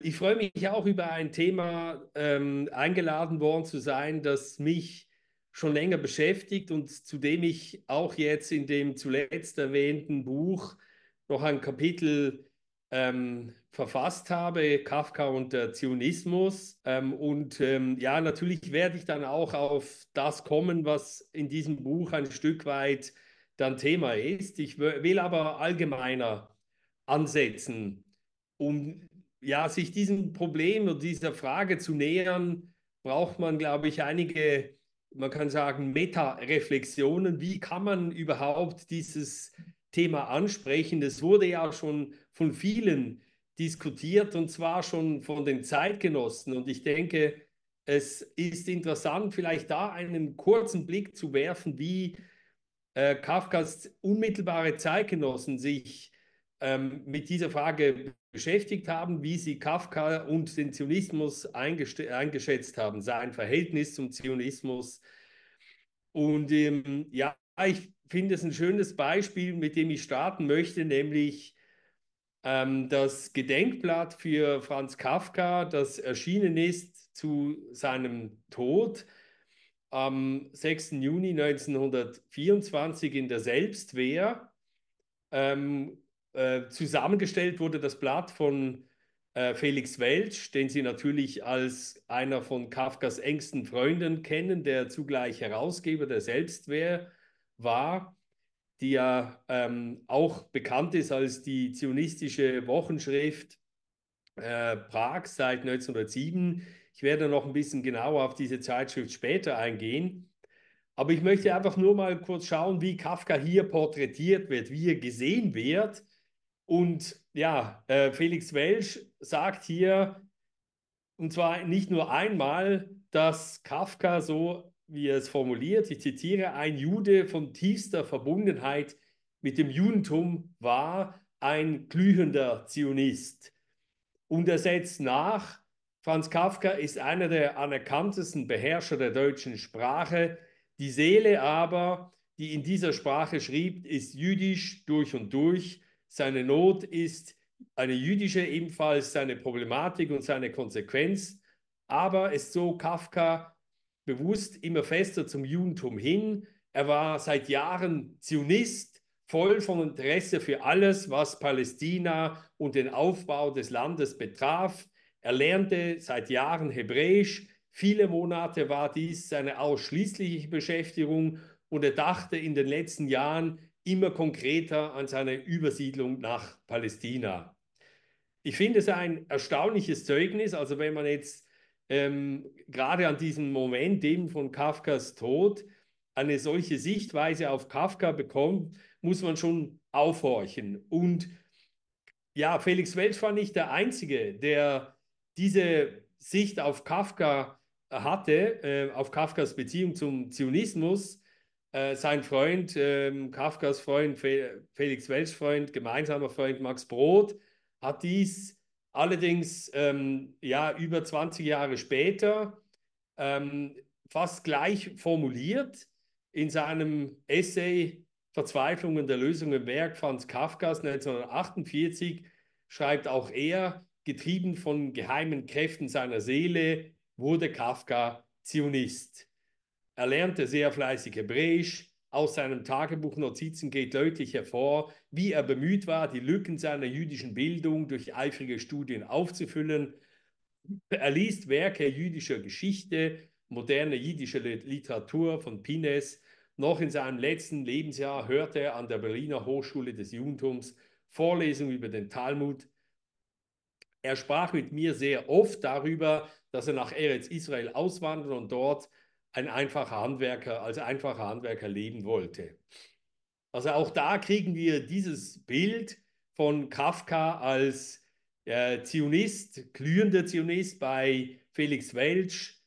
Ich freue mich auch über ein Thema ähm, eingeladen worden zu sein, das mich schon länger beschäftigt und zu dem ich auch jetzt in dem zuletzt erwähnten Buch noch ein Kapitel ähm, verfasst habe, Kafka und der Zionismus. Ähm, und ähm, ja, natürlich werde ich dann auch auf das kommen, was in diesem Buch ein Stück weit dann Thema ist. Ich will aber allgemeiner ansetzen, um ja, sich diesem Problem oder dieser Frage zu nähern, braucht man, glaube ich, einige, man kann sagen, Meta-Reflexionen. Wie kann man überhaupt dieses Thema ansprechen? Das wurde ja schon von vielen diskutiert und zwar schon von den Zeitgenossen. Und ich denke, es ist interessant, vielleicht da einen kurzen Blick zu werfen, wie äh, Kafkas unmittelbare Zeitgenossen sich ähm, mit dieser Frage beschäftigt haben, wie sie Kafka und den Zionismus eingeschätzt haben, sein Verhältnis zum Zionismus. Und ähm, ja, ich finde es ein schönes Beispiel, mit dem ich starten möchte, nämlich ähm, das Gedenkblatt für Franz Kafka, das erschienen ist zu seinem Tod am 6. Juni 1924 in der Selbstwehr. Ähm, äh, zusammengestellt wurde das Blatt von äh, Felix Welsch, den Sie natürlich als einer von Kafkas engsten Freunden kennen, der zugleich Herausgeber der Selbstwehr war, die ja ähm, auch bekannt ist als die zionistische Wochenschrift äh, Prag seit 1907. Ich werde noch ein bisschen genauer auf diese Zeitschrift später eingehen. Aber ich möchte einfach nur mal kurz schauen, wie Kafka hier porträtiert wird, wie er gesehen wird. Und ja, äh, Felix Welsch sagt hier, und zwar nicht nur einmal, dass Kafka so, wie er es formuliert, ich zitiere, ein Jude von tiefster Verbundenheit mit dem Judentum war, ein glühender Zionist. Und er setzt nach, Franz Kafka ist einer der anerkanntesten Beherrscher der deutschen Sprache, die Seele aber, die in dieser Sprache schrieb, ist jüdisch durch und durch seine Not ist eine jüdische, ebenfalls seine Problematik und seine Konsequenz, aber es zog Kafka bewusst immer fester zum Judentum hin. Er war seit Jahren Zionist, voll von Interesse für alles, was Palästina und den Aufbau des Landes betraf. Er lernte seit Jahren Hebräisch. Viele Monate war dies seine ausschließliche Beschäftigung und er dachte in den letzten Jahren immer konkreter an seiner Übersiedlung nach Palästina. Ich finde es ein erstaunliches Zeugnis, also wenn man jetzt ähm, gerade an diesem Moment dem von Kafkas Tod eine solche Sichtweise auf Kafka bekommt, muss man schon aufhorchen. Und ja, Felix Welsch war nicht der Einzige, der diese Sicht auf Kafka hatte, äh, auf Kafkas Beziehung zum Zionismus. Äh, sein Freund, äh, Kafkas Freund, Fe Felix Welsch Freund, gemeinsamer Freund Max Brod, hat dies allerdings ähm, ja, über 20 Jahre später ähm, fast gleich formuliert in seinem Essay Verzweiflungen der Lösung im Werk Franz Kafkas 1948 schreibt auch er, getrieben von geheimen Kräften seiner Seele, wurde Kafka Zionist. Er lernte sehr fleißig Hebräisch. Aus seinem Tagebuch Notizen geht deutlich hervor, wie er bemüht war, die Lücken seiner jüdischen Bildung durch eifrige Studien aufzufüllen. Er liest Werke jüdischer Geschichte, moderne jüdische Literatur von Pines. Noch in seinem letzten Lebensjahr hörte er an der Berliner Hochschule des Judentums Vorlesungen über den Talmud. Er sprach mit mir sehr oft darüber, dass er nach Eretz Israel auswandern und dort ein einfacher Handwerker, als einfacher Handwerker leben wollte. Also auch da kriegen wir dieses Bild von Kafka als äh, Zionist, glühender Zionist bei Felix Welsch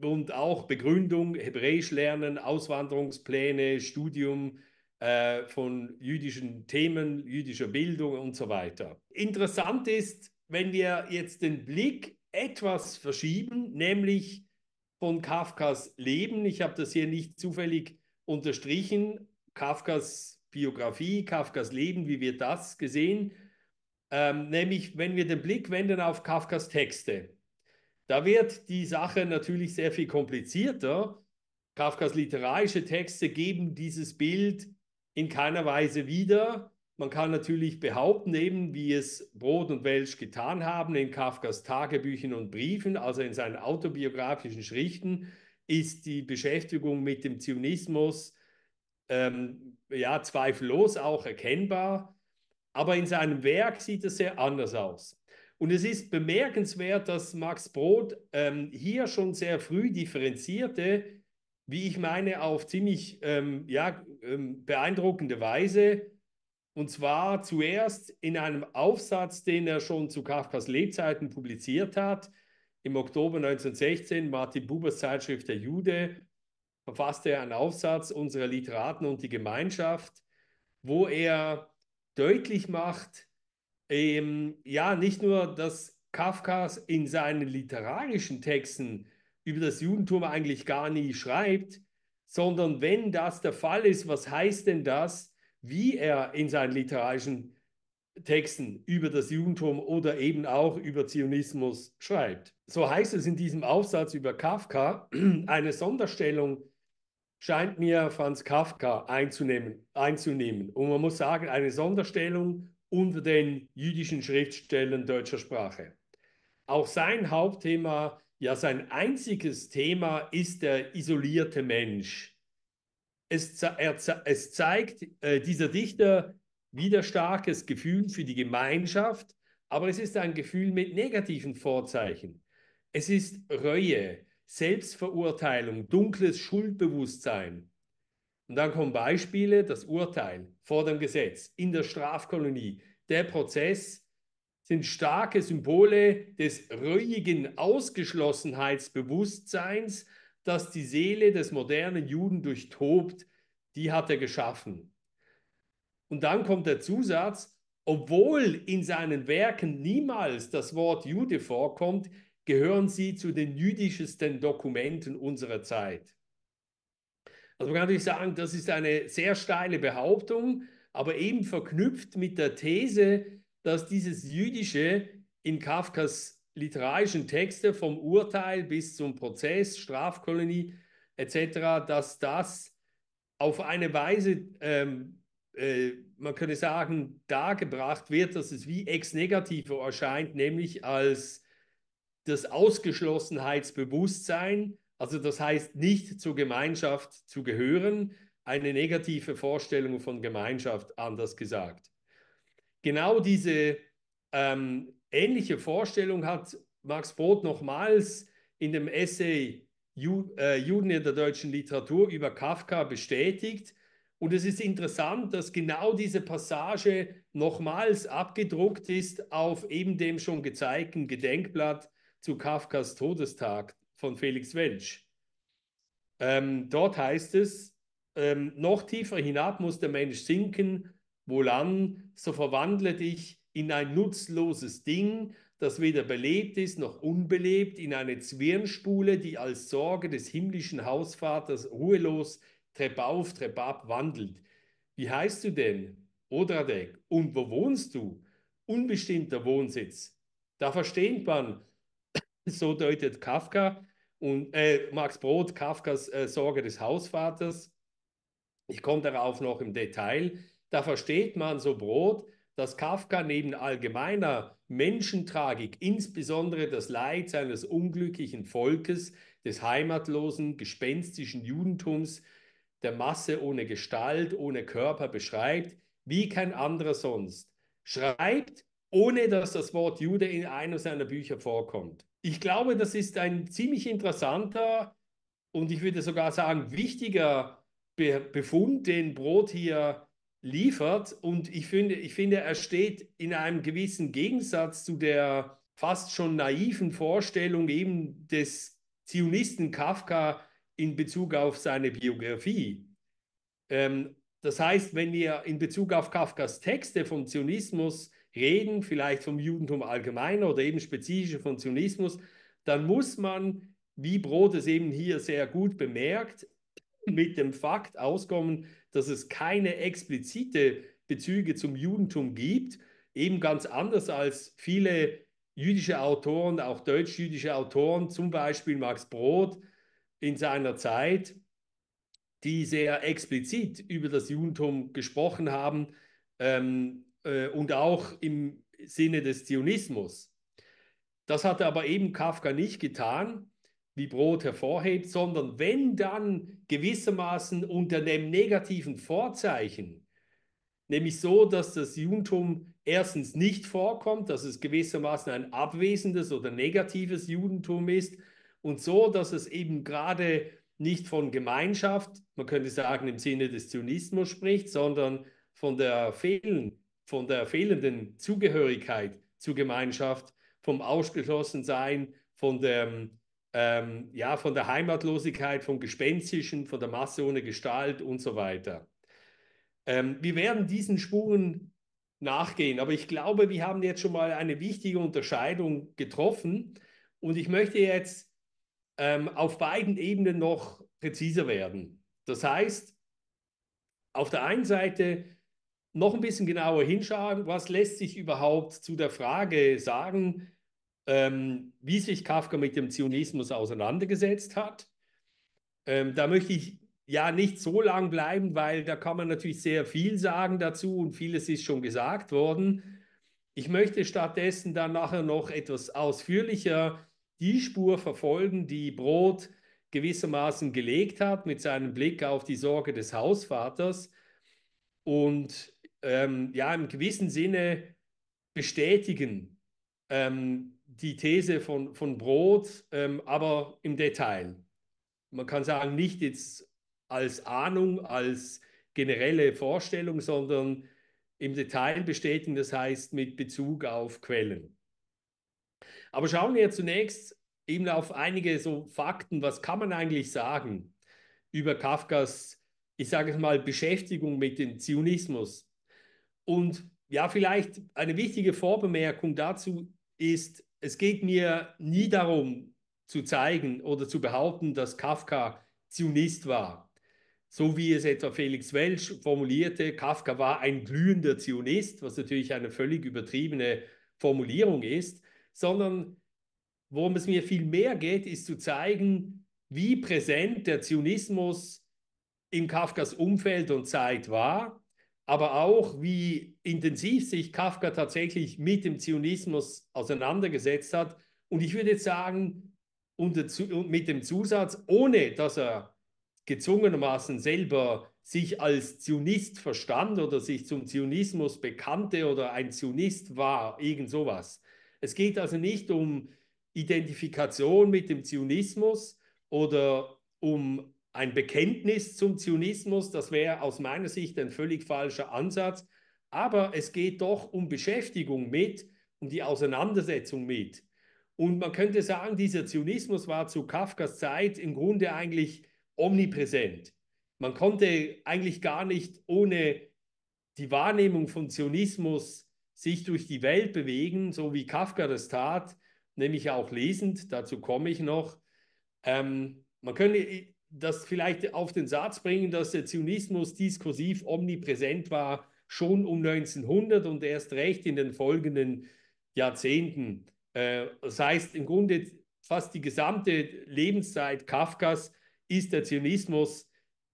und auch Begründung, Hebräisch lernen, Auswanderungspläne, Studium äh, von jüdischen Themen, jüdischer Bildung und so weiter. Interessant ist, wenn wir jetzt den Blick etwas verschieben, nämlich von Kafkas Leben. Ich habe das hier nicht zufällig unterstrichen. Kafkas Biografie, Kafkas Leben, wie wird das gesehen? Ähm, nämlich, wenn wir den Blick wenden auf Kafkas Texte. Da wird die Sache natürlich sehr viel komplizierter. Kafkas literarische Texte geben dieses Bild in keiner Weise wieder. Man kann natürlich behaupten, eben wie es Brot und Welsch getan haben in Kafkas Tagebüchern und Briefen, also in seinen autobiografischen Schriften, ist die Beschäftigung mit dem Zionismus ähm, ja zweifellos auch erkennbar. Aber in seinem Werk sieht es sehr anders aus. Und es ist bemerkenswert, dass Max Brod ähm, hier schon sehr früh differenzierte, wie ich meine, auf ziemlich ähm, ja, ähm, beeindruckende Weise und zwar zuerst in einem Aufsatz, den er schon zu Kafkas Lebzeiten publiziert hat. Im Oktober 1916, Martin Bubers Zeitschrift Der Jude, verfasste er einen Aufsatz Unsere Literaten und die Gemeinschaft, wo er deutlich macht, ähm, ja, nicht nur, dass Kafkas in seinen literarischen Texten über das Judentum eigentlich gar nie schreibt, sondern wenn das der Fall ist, was heißt denn das wie er in seinen literarischen Texten über das Judentum oder eben auch über Zionismus schreibt. So heißt es in diesem Aufsatz über Kafka, eine Sonderstellung scheint mir Franz Kafka einzunehmen, einzunehmen. Und man muss sagen, eine Sonderstellung unter den jüdischen Schriftstellern deutscher Sprache. Auch sein Hauptthema, ja sein einziges Thema ist der isolierte Mensch es, er, es zeigt äh, dieser Dichter wieder starkes Gefühl für die Gemeinschaft, aber es ist ein Gefühl mit negativen Vorzeichen. Es ist Reue, Selbstverurteilung, dunkles Schuldbewusstsein. Und dann kommen Beispiele, das Urteil vor dem Gesetz, in der Strafkolonie, der Prozess sind starke Symbole des ruhigen Ausgeschlossenheitsbewusstseins, das die Seele des modernen Juden durchtobt, die hat er geschaffen. Und dann kommt der Zusatz, obwohl in seinen Werken niemals das Wort Jude vorkommt, gehören sie zu den jüdischesten Dokumenten unserer Zeit. Also man kann natürlich sagen, das ist eine sehr steile Behauptung, aber eben verknüpft mit der These, dass dieses Jüdische in Kafkas literarischen Texte vom Urteil bis zum Prozess, Strafkolonie etc., dass das auf eine Weise, ähm, äh, man könnte sagen, dargebracht wird, dass es wie ex negativo erscheint, nämlich als das Ausgeschlossenheitsbewusstsein, also das heißt nicht zur Gemeinschaft zu gehören, eine negative Vorstellung von Gemeinschaft, anders gesagt. Genau diese ähm, ähnliche Vorstellung hat Max Brod nochmals in dem Essay äh, Juden in der deutschen Literatur über Kafka bestätigt. Und es ist interessant, dass genau diese Passage nochmals abgedruckt ist auf eben dem schon gezeigten Gedenkblatt zu Kafkas Todestag von Felix Welsch. Ähm, dort heißt es, ähm, noch tiefer hinab muss der Mensch sinken, wohlan, so verwandle dich in ein nutzloses Ding, das weder belebt ist noch unbelebt, in eine Zwirnspule, die als Sorge des himmlischen Hausvaters ruhelos trebauf, trebab wandelt. Wie heißt du denn, Odradek, und wo wohnst du? Unbestimmter Wohnsitz. Da versteht man, so deutet Kafka und äh, Max Brod Kafkas äh, Sorge des Hausvaters. Ich komme darauf noch im Detail. Da versteht man so Brot, dass Kafka neben allgemeiner Menschentragik insbesondere das Leid seines unglücklichen Volkes, des heimatlosen, gespenstischen Judentums, der Masse ohne Gestalt, ohne Körper beschreibt, wie kein anderer sonst. Schreibt, ohne dass das Wort Jude in einem seiner Bücher vorkommt. Ich glaube, das ist ein ziemlich interessanter und ich würde sogar sagen wichtiger Be Befund, den Brot hier liefert. Und ich finde, ich finde, er steht in einem gewissen Gegensatz zu der fast schon naiven Vorstellung eben des Zionisten Kafka in Bezug auf seine Biografie. Ähm, das heißt, wenn wir in Bezug auf Kafkas Texte vom Zionismus reden, vielleicht vom Judentum allgemein oder eben spezifisch von Zionismus, dann muss man, wie Brot es eben hier sehr gut bemerkt, mit dem Fakt auskommen, dass es keine explizite Bezüge zum Judentum gibt, eben ganz anders als viele jüdische Autoren, auch deutsch-jüdische Autoren, zum Beispiel Max Brod in seiner Zeit, die sehr explizit über das Judentum gesprochen haben ähm, äh, und auch im Sinne des Zionismus. Das hatte aber eben Kafka nicht getan wie Brot hervorhebt, sondern wenn dann gewissermaßen unter dem negativen Vorzeichen, nämlich so, dass das Judentum erstens nicht vorkommt, dass es gewissermaßen ein abwesendes oder negatives Judentum ist und so, dass es eben gerade nicht von Gemeinschaft, man könnte sagen im Sinne des Zionismus spricht, sondern von der, fehlen, von der fehlenden Zugehörigkeit zur Gemeinschaft, vom Ausgeschlossensein, von dem ähm, ja, von der Heimatlosigkeit, vom Gespenstischen, von der Masse ohne Gestalt und so weiter. Ähm, wir werden diesen Spuren nachgehen, aber ich glaube, wir haben jetzt schon mal eine wichtige Unterscheidung getroffen und ich möchte jetzt ähm, auf beiden Ebenen noch präziser werden. Das heißt, auf der einen Seite noch ein bisschen genauer hinschauen, was lässt sich überhaupt zu der Frage sagen, ähm, wie sich Kafka mit dem Zionismus auseinandergesetzt hat. Ähm, da möchte ich ja nicht so lang bleiben, weil da kann man natürlich sehr viel sagen dazu und vieles ist schon gesagt worden. Ich möchte stattdessen dann nachher noch etwas ausführlicher die Spur verfolgen, die Brot gewissermaßen gelegt hat mit seinem Blick auf die Sorge des Hausvaters und ähm, ja im gewissen Sinne bestätigen, ähm, die These von, von Brot, ähm, aber im Detail. Man kann sagen, nicht jetzt als Ahnung, als generelle Vorstellung, sondern im Detail bestätigen, das heißt mit Bezug auf Quellen. Aber schauen wir zunächst eben auf einige so Fakten, was kann man eigentlich sagen über Kafkas, ich sage es mal, Beschäftigung mit dem Zionismus. Und ja, vielleicht eine wichtige Vorbemerkung dazu ist, es geht mir nie darum zu zeigen oder zu behaupten, dass Kafka Zionist war. So wie es etwa Felix Welsch formulierte, Kafka war ein glühender Zionist, was natürlich eine völlig übertriebene Formulierung ist, sondern worum es mir viel mehr geht, ist zu zeigen, wie präsent der Zionismus in Kafkas Umfeld und Zeit war aber auch wie intensiv sich Kafka tatsächlich mit dem Zionismus auseinandergesetzt hat. Und ich würde jetzt sagen, unter, mit dem Zusatz, ohne dass er gezwungenermaßen selber sich als Zionist verstand oder sich zum Zionismus bekannte oder ein Zionist war, irgend sowas. Es geht also nicht um Identifikation mit dem Zionismus oder um ein Bekenntnis zum Zionismus, das wäre aus meiner Sicht ein völlig falscher Ansatz. Aber es geht doch um Beschäftigung mit, um die Auseinandersetzung mit. Und man könnte sagen, dieser Zionismus war zu Kafkas Zeit im Grunde eigentlich omnipräsent. Man konnte eigentlich gar nicht ohne die Wahrnehmung von Zionismus sich durch die Welt bewegen, so wie Kafka das tat, nämlich auch lesend, dazu komme ich noch. Ähm, man könnte das vielleicht auf den Satz bringen, dass der Zionismus diskursiv omnipräsent war, schon um 1900 und erst recht in den folgenden Jahrzehnten. Äh, das heißt, im Grunde fast die gesamte Lebenszeit Kafkas ist der Zionismus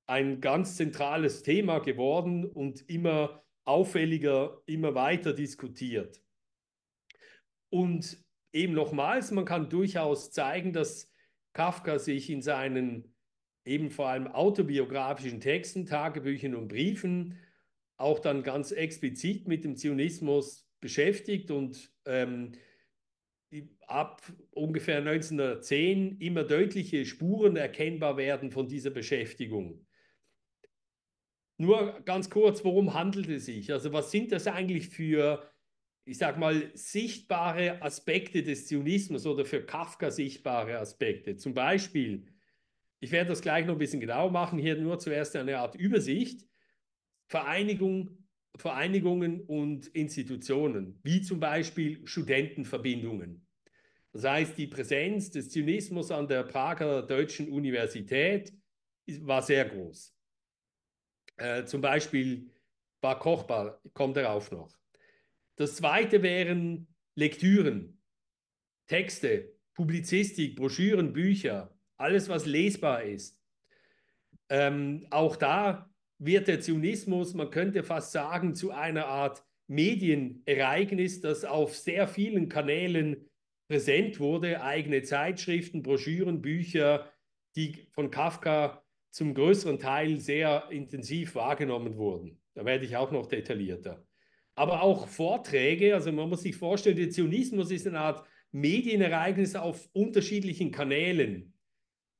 ein ganz zentrales Thema geworden und immer auffälliger, immer weiter diskutiert. Und eben nochmals, man kann durchaus zeigen, dass Kafka sich in seinen eben vor allem autobiografischen Texten, Tagebüchern und Briefen, auch dann ganz explizit mit dem Zionismus beschäftigt und ähm, ab ungefähr 1910 immer deutliche Spuren erkennbar werden von dieser Beschäftigung. Nur ganz kurz, worum handelt es sich? Also was sind das eigentlich für, ich sag mal, sichtbare Aspekte des Zionismus oder für Kafka sichtbare Aspekte? Zum Beispiel ich werde das gleich noch ein bisschen genauer machen. Hier nur zuerst eine Art Übersicht. Vereinigung, Vereinigungen und Institutionen, wie zum Beispiel Studentenverbindungen. Das heißt, die Präsenz des Zionismus an der Prager Deutschen Universität war sehr groß. Äh, zum Beispiel war kochbar, kommt darauf noch. Das zweite wären Lektüren, Texte, Publizistik, Broschüren, Bücher, alles, was lesbar ist. Ähm, auch da wird der Zionismus, man könnte fast sagen, zu einer Art Medienereignis, das auf sehr vielen Kanälen präsent wurde. Eigene Zeitschriften, Broschüren, Bücher, die von Kafka zum größeren Teil sehr intensiv wahrgenommen wurden. Da werde ich auch noch detaillierter. Aber auch Vorträge, also man muss sich vorstellen, der Zionismus ist eine Art Medienereignis auf unterschiedlichen Kanälen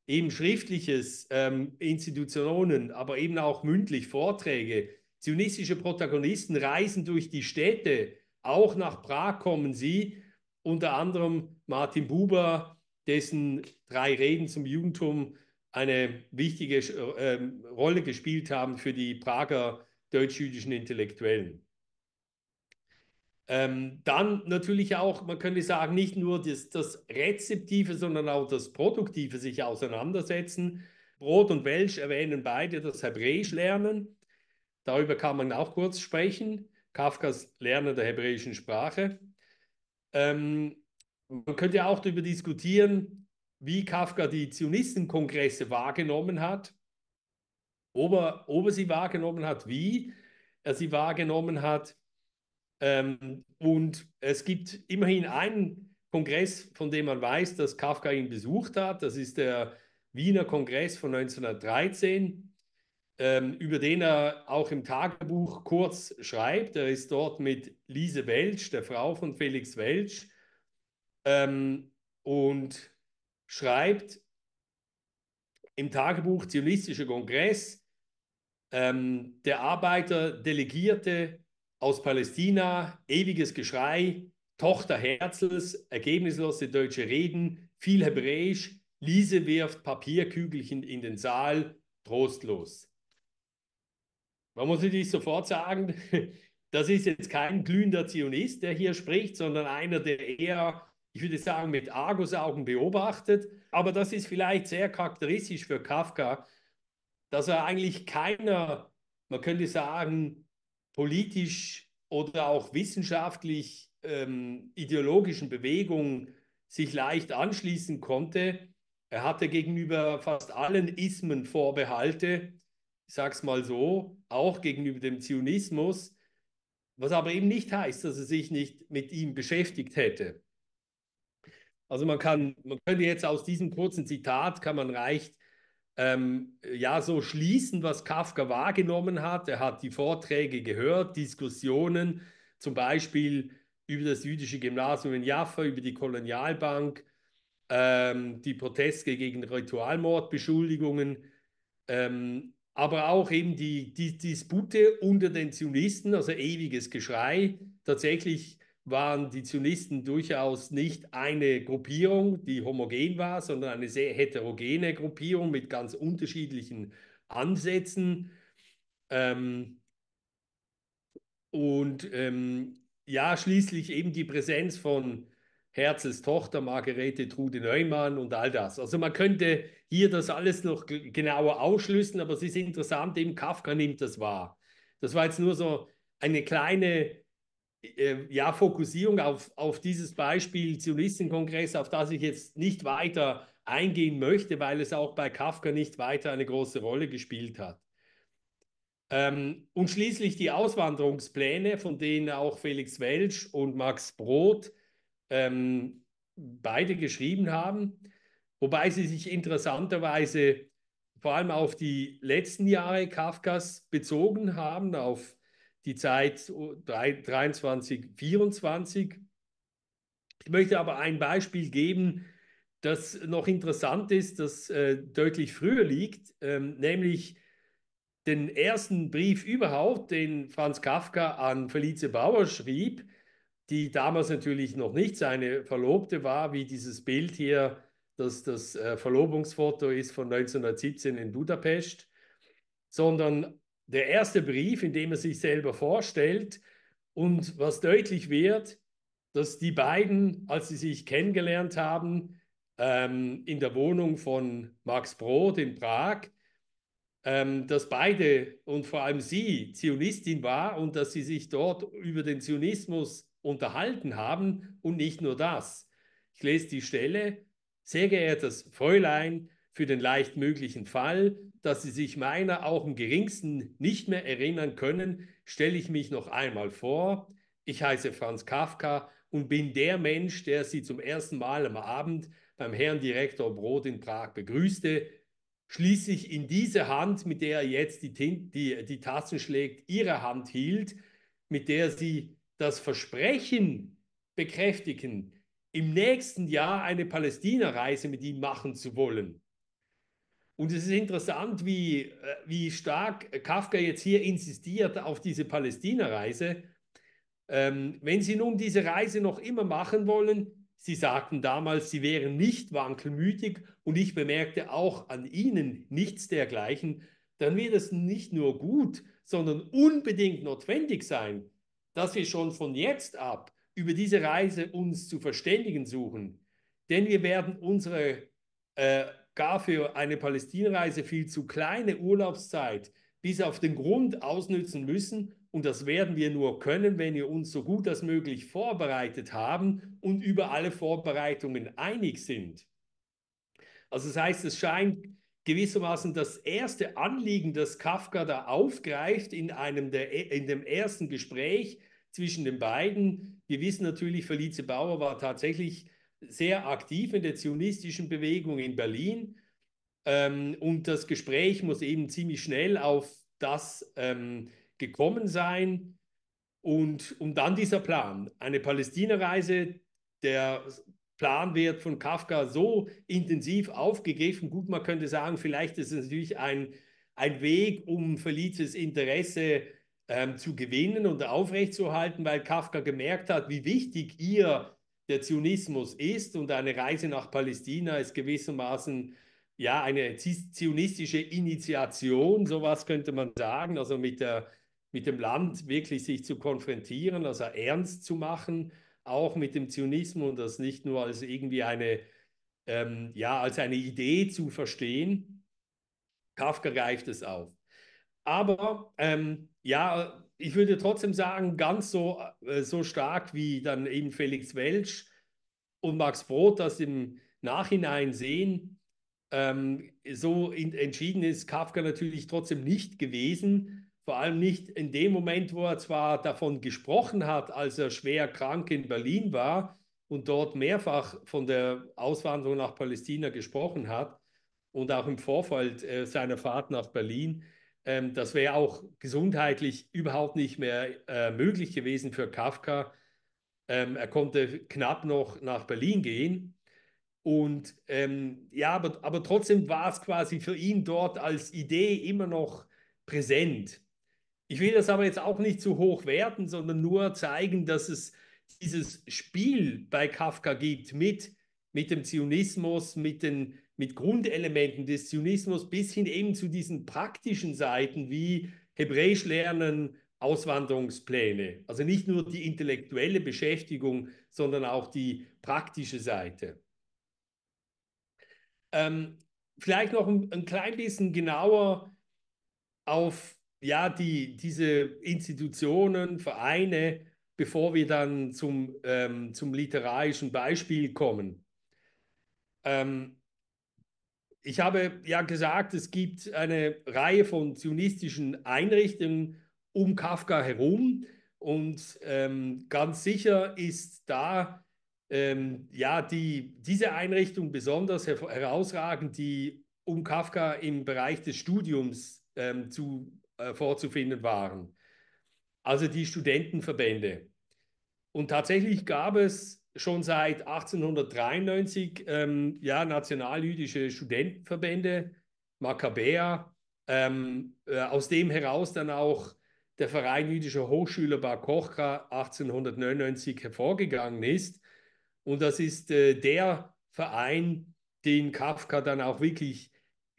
eben schriftliches, ähm, Institutionen, aber eben auch mündlich Vorträge. Zionistische Protagonisten reisen durch die Städte, auch nach Prag kommen sie, unter anderem Martin Buber, dessen drei Reden zum Judentum eine wichtige äh, Rolle gespielt haben für die Prager deutsch-jüdischen Intellektuellen. Ähm, dann natürlich auch, man könnte sagen, nicht nur das, das Rezeptive, sondern auch das Produktive sich auseinandersetzen. Brot und Welsch erwähnen beide das Hebräisch lernen. Darüber kann man auch kurz sprechen. Kafkas Lernen der hebräischen Sprache. Ähm, man könnte auch darüber diskutieren, wie Kafka die Zionistenkongresse wahrgenommen hat, ob er, ob er sie wahrgenommen hat, wie er sie wahrgenommen hat. Ähm, und es gibt immerhin einen Kongress, von dem man weiß, dass Kafka ihn besucht hat. Das ist der Wiener Kongress von 1913, ähm, über den er auch im Tagebuch kurz schreibt. Er ist dort mit Lise Welsch, der Frau von Felix Welsch, ähm, und schreibt im Tagebuch Zionistischer Kongress, ähm, der Arbeiter delegierte aus Palästina, ewiges Geschrei, Tochter Herzels, ergebnislose deutsche Reden, viel Hebräisch, Liese wirft Papierkügelchen in den Saal, trostlos. Man muss natürlich sofort sagen, das ist jetzt kein glühender Zionist, der hier spricht, sondern einer, der eher, ich würde sagen, mit Argusaugen beobachtet. Aber das ist vielleicht sehr charakteristisch für Kafka, dass er eigentlich keiner, man könnte sagen, politisch oder auch wissenschaftlich ähm, ideologischen Bewegung sich leicht anschließen konnte. Er hatte gegenüber fast allen Ismen Vorbehalte, ich sag's mal so, auch gegenüber dem Zionismus, was aber eben nicht heißt, dass er sich nicht mit ihm beschäftigt hätte. Also man kann, man könnte jetzt aus diesem kurzen Zitat kann man reicht ähm, ja so schließen, was Kafka wahrgenommen hat. Er hat die Vorträge gehört, Diskussionen, zum Beispiel über das jüdische Gymnasium in Jaffa, über die Kolonialbank, ähm, die Proteste gegen Ritualmordbeschuldigungen, ähm, aber auch eben die, die, die Dispute unter den Zionisten, also ewiges Geschrei. Tatsächlich waren die Zionisten durchaus nicht eine Gruppierung, die homogen war, sondern eine sehr heterogene Gruppierung mit ganz unterschiedlichen Ansätzen. Ähm, und ähm, ja, schließlich eben die Präsenz von Herzls Tochter Margarete Trude Neumann und all das. Also man könnte hier das alles noch genauer ausschlüssen, aber es ist interessant, eben Kafka nimmt das wahr. Das war jetzt nur so eine kleine äh, ja, Fokussierung auf, auf dieses Beispiel Zionistenkongress, auf das ich jetzt nicht weiter eingehen möchte, weil es auch bei Kafka nicht weiter eine große Rolle gespielt hat. Ähm, und schließlich die Auswanderungspläne, von denen auch Felix Welsch und Max Brod ähm, beide geschrieben haben, wobei sie sich interessanterweise vor allem auf die letzten Jahre Kafkas bezogen haben, auf die Zeit 23, 24. Ich möchte aber ein Beispiel geben, das noch interessant ist, das äh, deutlich früher liegt, ähm, nämlich den ersten Brief überhaupt, den Franz Kafka an Felice Bauer schrieb, die damals natürlich noch nicht seine Verlobte war, wie dieses Bild hier, das das äh, Verlobungsfoto ist von 1917 in Budapest, sondern der erste Brief, in dem er sich selber vorstellt und was deutlich wird, dass die beiden, als sie sich kennengelernt haben, ähm, in der Wohnung von Max Brod in Prag, ähm, dass beide und vor allem sie Zionistin war und dass sie sich dort über den Zionismus unterhalten haben und nicht nur das. Ich lese die Stelle. Sehr geehrtes Fräulein, für den leicht möglichen Fall, dass sie sich meiner auch im geringsten nicht mehr erinnern können, stelle ich mich noch einmal vor. Ich heiße Franz Kafka und bin der Mensch, der sie zum ersten Mal am Abend beim Herrn Direktor Brot in Prag begrüßte. Schließlich in diese Hand, mit der er jetzt die, Tint, die, die Tassen schlägt, ihre Hand hielt, mit der sie das Versprechen bekräftigen, im nächsten Jahr eine Palästina-Reise mit ihm machen zu wollen. Und es ist interessant, wie, äh, wie stark Kafka jetzt hier insistiert auf diese Palästina-Reise. Ähm, wenn Sie nun diese Reise noch immer machen wollen, Sie sagten damals, Sie wären nicht wankelmütig und ich bemerkte auch an Ihnen nichts dergleichen, dann wird es nicht nur gut, sondern unbedingt notwendig sein, dass wir schon von jetzt ab über diese Reise uns zu verständigen suchen. Denn wir werden unsere äh, gar für eine Palästinreise viel zu kleine Urlaubszeit bis auf den Grund ausnützen müssen. Und das werden wir nur können, wenn wir uns so gut als möglich vorbereitet haben und über alle Vorbereitungen einig sind. Also das heißt, es scheint gewissermaßen das erste Anliegen, das Kafka da aufgreift in, einem der, in dem ersten Gespräch zwischen den beiden. Wir wissen natürlich, Felice Bauer war tatsächlich sehr aktiv in der zionistischen Bewegung in Berlin. Ähm, und das Gespräch muss eben ziemlich schnell auf das ähm, gekommen sein. Und, und dann dieser Plan, eine Palästina-Reise, der Plan wird von Kafka so intensiv aufgegriffen. Gut, man könnte sagen, vielleicht ist es natürlich ein, ein Weg, um Felices Interesse ähm, zu gewinnen und aufrechtzuerhalten, weil Kafka gemerkt hat, wie wichtig ihr der Zionismus ist und eine Reise nach Palästina ist gewissermaßen ja eine zionistische Initiation, sowas könnte man sagen, also mit, der, mit dem Land wirklich sich zu konfrontieren, also ernst zu machen, auch mit dem Zionismus und das nicht nur als irgendwie eine, ähm, ja, als eine Idee zu verstehen. Kafka greift es auf. Aber ähm, ja, ich würde trotzdem sagen, ganz so, äh, so stark wie dann eben Felix Welsch und Max Brot das im Nachhinein sehen, ähm, so in, entschieden ist Kafka natürlich trotzdem nicht gewesen. Vor allem nicht in dem Moment, wo er zwar davon gesprochen hat, als er schwer krank in Berlin war und dort mehrfach von der Auswanderung nach Palästina gesprochen hat und auch im Vorfeld äh, seiner Fahrt nach Berlin ähm, das wäre auch gesundheitlich überhaupt nicht mehr äh, möglich gewesen für Kafka. Ähm, er konnte knapp noch nach Berlin gehen. Und ähm, ja, aber, aber trotzdem war es quasi für ihn dort als Idee immer noch präsent. Ich will das aber jetzt auch nicht zu hoch werten, sondern nur zeigen, dass es dieses Spiel bei Kafka gibt mit, mit dem Zionismus, mit den mit Grundelementen des Zionismus bis hin eben zu diesen praktischen Seiten wie Hebräisch lernen, Auswanderungspläne. Also nicht nur die intellektuelle Beschäftigung, sondern auch die praktische Seite. Ähm, vielleicht noch ein, ein, klein bisschen genauer auf ja, die, diese Institutionen, Vereine, bevor wir dann zum, ähm, zum literarischen Beispiel kommen. Ähm, ich habe ja gesagt, es gibt eine Reihe von zionistischen Einrichtungen um Kafka herum und ähm, ganz sicher ist da ähm, ja die, diese Einrichtung besonders her herausragend, die um Kafka im Bereich des Studiums ähm, zu, äh, vorzufinden waren, also die Studentenverbände. Und tatsächlich gab es schon seit 1893 ähm, ja, nationaljüdische Studentenverbände, Makkabäer, ähm, äh, aus dem heraus dann auch der Verein jüdischer Hochschüler Bar Kochka 1899 hervorgegangen ist. Und das ist äh, der Verein, den Kafka dann auch wirklich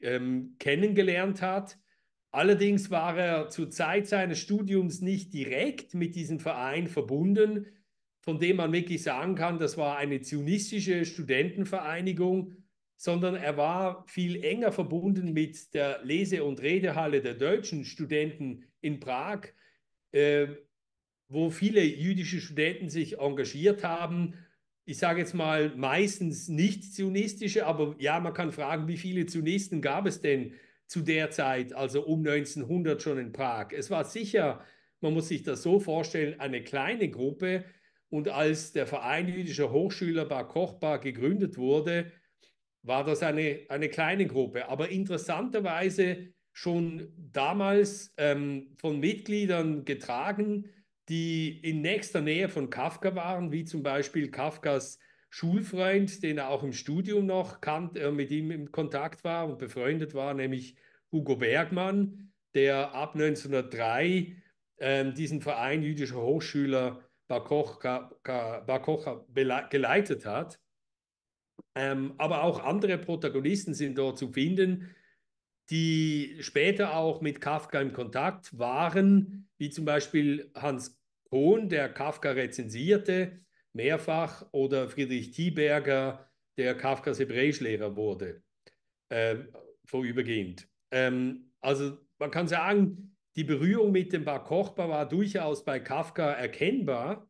ähm, kennengelernt hat. Allerdings war er zur Zeit seines Studiums nicht direkt mit diesem Verein verbunden, von dem man wirklich sagen kann, das war eine zionistische Studentenvereinigung, sondern er war viel enger verbunden mit der Lese- und Redehalle der deutschen Studenten in Prag, äh, wo viele jüdische Studenten sich engagiert haben. Ich sage jetzt mal meistens nicht zionistische, aber ja, man kann fragen, wie viele Zionisten gab es denn zu der Zeit, also um 1900 schon in Prag? Es war sicher, man muss sich das so vorstellen, eine kleine Gruppe, und als der Verein jüdischer Hochschüler Bar Kochbar gegründet wurde, war das eine, eine kleine Gruppe. Aber interessanterweise schon damals ähm, von Mitgliedern getragen, die in nächster Nähe von Kafka waren, wie zum Beispiel Kafkas Schulfreund, den er auch im Studium noch kannte, äh, mit ihm in Kontakt war und befreundet war, nämlich Hugo Bergmann, der ab 1903 äh, diesen Verein jüdischer Hochschüler Bakocha geleitet hat. Ähm, aber auch andere Protagonisten sind dort zu finden, die später auch mit Kafka im Kontakt waren, wie zum Beispiel Hans Kohn, der Kafka rezensierte, mehrfach, oder Friedrich Thieberger, der Kafkas Hebräischlehrer wurde, äh, vorübergehend. Ähm, also man kann sagen, die Berührung mit dem Bar Kochba war durchaus bei Kafka erkennbar.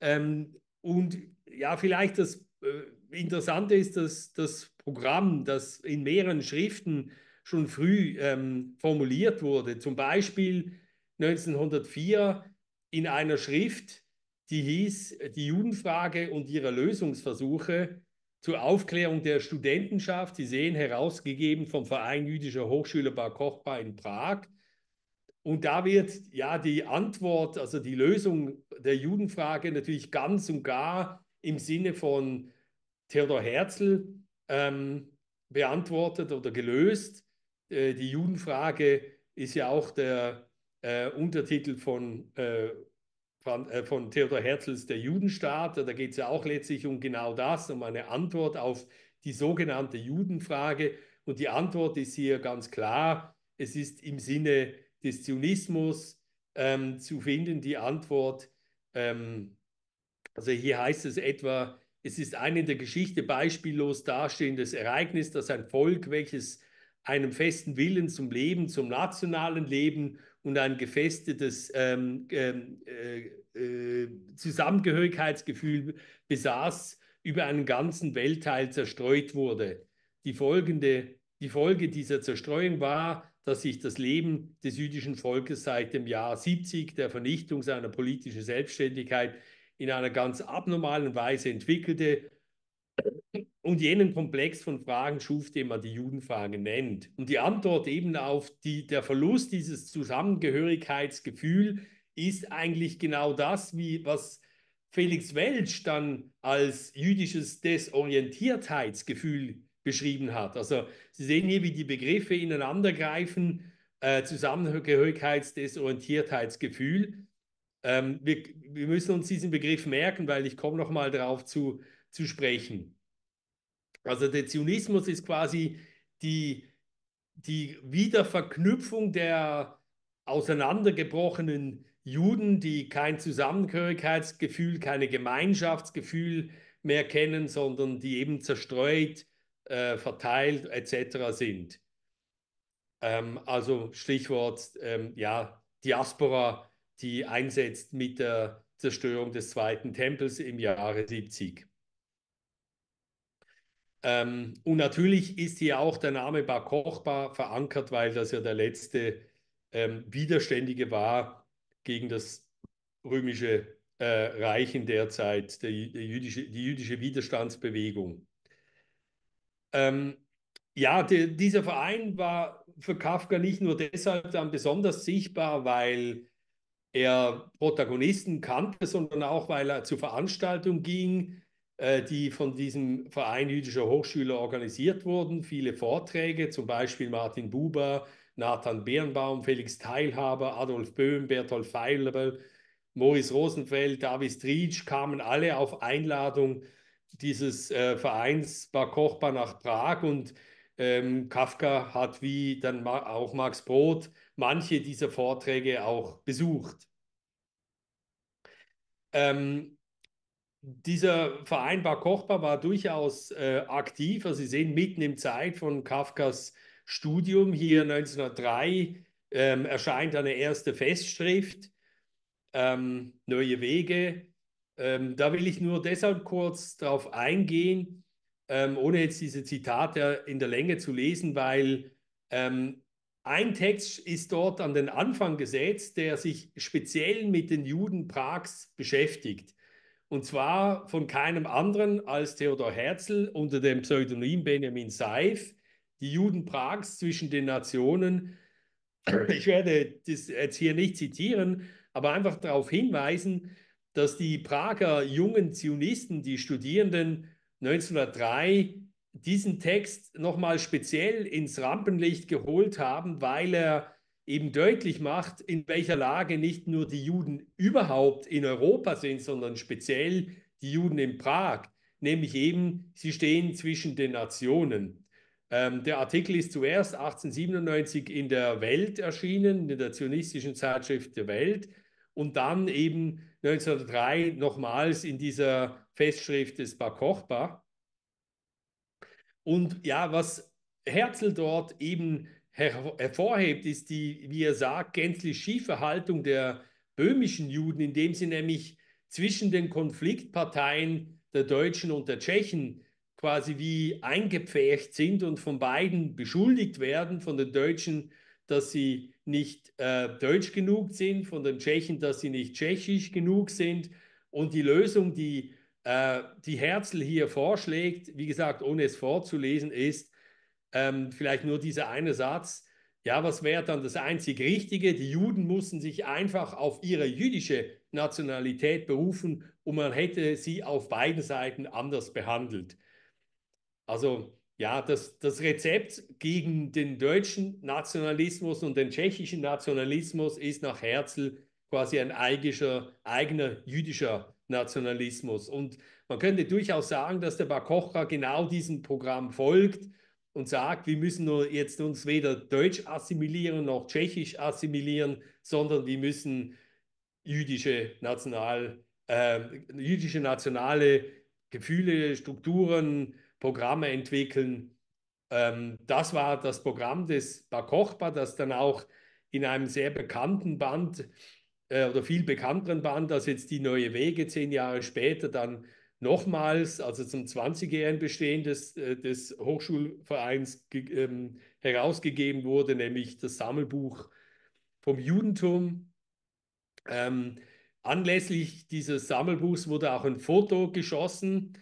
Ähm, und ja, vielleicht das äh, Interessante ist, dass das Programm, das in mehreren Schriften schon früh ähm, formuliert wurde, zum Beispiel 1904 in einer Schrift, die hieß äh, Die Judenfrage und ihre Lösungsversuche zur Aufklärung der Studentenschaft. Sie sehen, herausgegeben vom Verein jüdischer Hochschüler Bar Kochba in Prag. Und da wird ja die Antwort, also die Lösung der Judenfrage natürlich ganz und gar im Sinne von Theodor Herzl ähm, beantwortet oder gelöst. Äh, die Judenfrage ist ja auch der äh, Untertitel von, äh, von, äh, von, Theodor Herzls Der Judenstaat. Da geht es ja auch letztlich um genau das, um eine Antwort auf die sogenannte Judenfrage. Und die Antwort ist hier ganz klar, es ist im Sinne des Zionismus ähm, zu finden, die Antwort. Ähm, also hier heißt es etwa, es ist ein in der Geschichte beispiellos dastehendes Ereignis, dass ein Volk, welches einem festen Willen zum Leben, zum nationalen Leben und ein gefestetes ähm, ähm äh, äh, Zusammengehörigkeitsgefühl besaß, über einen ganzen Weltteil zerstreut wurde. Die folgende die Folge dieser Zerstreuung war, dass sich das Leben des jüdischen Volkes seit dem Jahr 70, der Vernichtung seiner politischen Selbstständigkeit, in einer ganz abnormalen Weise entwickelte und jenen Komplex von Fragen schuf, den man die Judenfrage nennt. Und die Antwort eben auf die, der Verlust dieses Zusammengehörigkeitsgefühl ist eigentlich genau das, wie was Felix Welsch dann als jüdisches Desorientiertheitsgefühl beschrieben hat. Also Sie sehen hier, wie die Begriffe ineinandergreifen, äh, Zusammengehörigkeits-, Desorientiertheitsgefühl. Ähm, wir, wir, müssen uns diesen Begriff merken, weil ich komme nochmal darauf zu, zu sprechen. Also der Zionismus ist quasi die, die Wiederverknüpfung der auseinandergebrochenen Juden, die kein Zusammengehörigkeitsgefühl, keine Gemeinschaftsgefühl mehr kennen, sondern die eben zerstreut äh, verteilt etc. sind. Ähm, also Stichwort ähm, ja, Diaspora, die einsetzt mit der Zerstörung des Zweiten Tempels im Jahre 70. Ähm, und natürlich ist hier auch der Name Bar Kochba verankert, weil das ja der letzte ähm, Widerständige war gegen das römische äh, Reich in der Zeit, der, der jüdische, die jüdische Widerstandsbewegung. Ähm, ja, die, dieser Verein war für Kafka nicht nur deshalb dann besonders sichtbar, weil er Protagonisten kannte, sondern auch, weil er zu Veranstaltungen ging, äh, die von diesem Verein jüdischer Hochschüler organisiert wurden. Viele Vorträge, zum Beispiel Martin Buber, Nathan Birnbaum, Felix Teilhaber, Adolf Böhm, Berthold Feilberl, Moritz Rosenfeld, Davis Trietsch kamen alle auf Einladung dieses äh, Vereins war Kochbar nach Prag und ähm, Kafka hat wie dann auch Max Brod manche dieser Vorträge auch besucht. Ähm, dieser Verein Bar Kochbar war durchaus äh, aktiv. Also Sie sehen, mitten im Zeit von Kafkas Studium hier 1903 ähm, erscheint eine erste Festschrift, ähm, Neue Wege, ähm, da will ich nur deshalb kurz darauf eingehen, ähm, ohne jetzt diese Zitate in der Länge zu lesen, weil ähm, ein Text ist dort an den Anfang gesetzt, der sich speziell mit den Juden Prags beschäftigt. Und zwar von keinem anderen als Theodor Herzl unter dem Pseudonym Benjamin Seif, die Juden Prags zwischen den Nationen. Ich werde das jetzt hier nicht zitieren, aber einfach darauf hinweisen, dass die Prager jungen Zionisten, die Studierenden 1903 diesen Text nochmal speziell ins Rampenlicht geholt haben, weil er eben deutlich macht, in welcher Lage nicht nur die Juden überhaupt in Europa sind, sondern speziell die Juden in Prag, nämlich eben, sie stehen zwischen den Nationen. Ähm, der Artikel ist zuerst 1897 in der Welt erschienen, in der zionistischen Zeitschrift der Welt, und dann eben 1903 nochmals in dieser Festschrift des Bakochba. Und ja, was Herzl dort eben her hervorhebt, ist die, wie er sagt, gänzlich schiefe Haltung der böhmischen Juden, indem sie nämlich zwischen den Konfliktparteien der Deutschen und der Tschechen quasi wie eingepfercht sind und von beiden beschuldigt werden, von den Deutschen, dass sie nicht äh, deutsch genug sind, von den Tschechen, dass sie nicht tschechisch genug sind. Und die Lösung, die, äh, die Herzl hier vorschlägt, wie gesagt, ohne es vorzulesen, ist ähm, vielleicht nur dieser eine Satz, ja, was wäre dann das einzig Richtige? Die Juden mussten sich einfach auf ihre jüdische Nationalität berufen und man hätte sie auf beiden Seiten anders behandelt. Also ja, das, das Rezept gegen den deutschen Nationalismus und den tschechischen Nationalismus ist nach Herzl quasi ein eigener, eigener jüdischer Nationalismus. Und man könnte durchaus sagen, dass der Bar genau diesem Programm folgt und sagt, wir müssen nur jetzt uns weder deutsch assimilieren noch tschechisch assimilieren, sondern wir müssen jüdische, national, äh, jüdische nationale Gefühle, Strukturen, Programme entwickeln. Ähm, das war das Programm des Bakochba, das dann auch in einem sehr bekannten Band äh, oder viel bekannteren Band, das jetzt die Neue Wege zehn Jahre später dann nochmals, also zum 20-jährigen Bestehen des, äh, des Hochschulvereins ähm, herausgegeben wurde, nämlich das Sammelbuch vom Judentum. Ähm, anlässlich dieses Sammelbuchs wurde auch ein Foto geschossen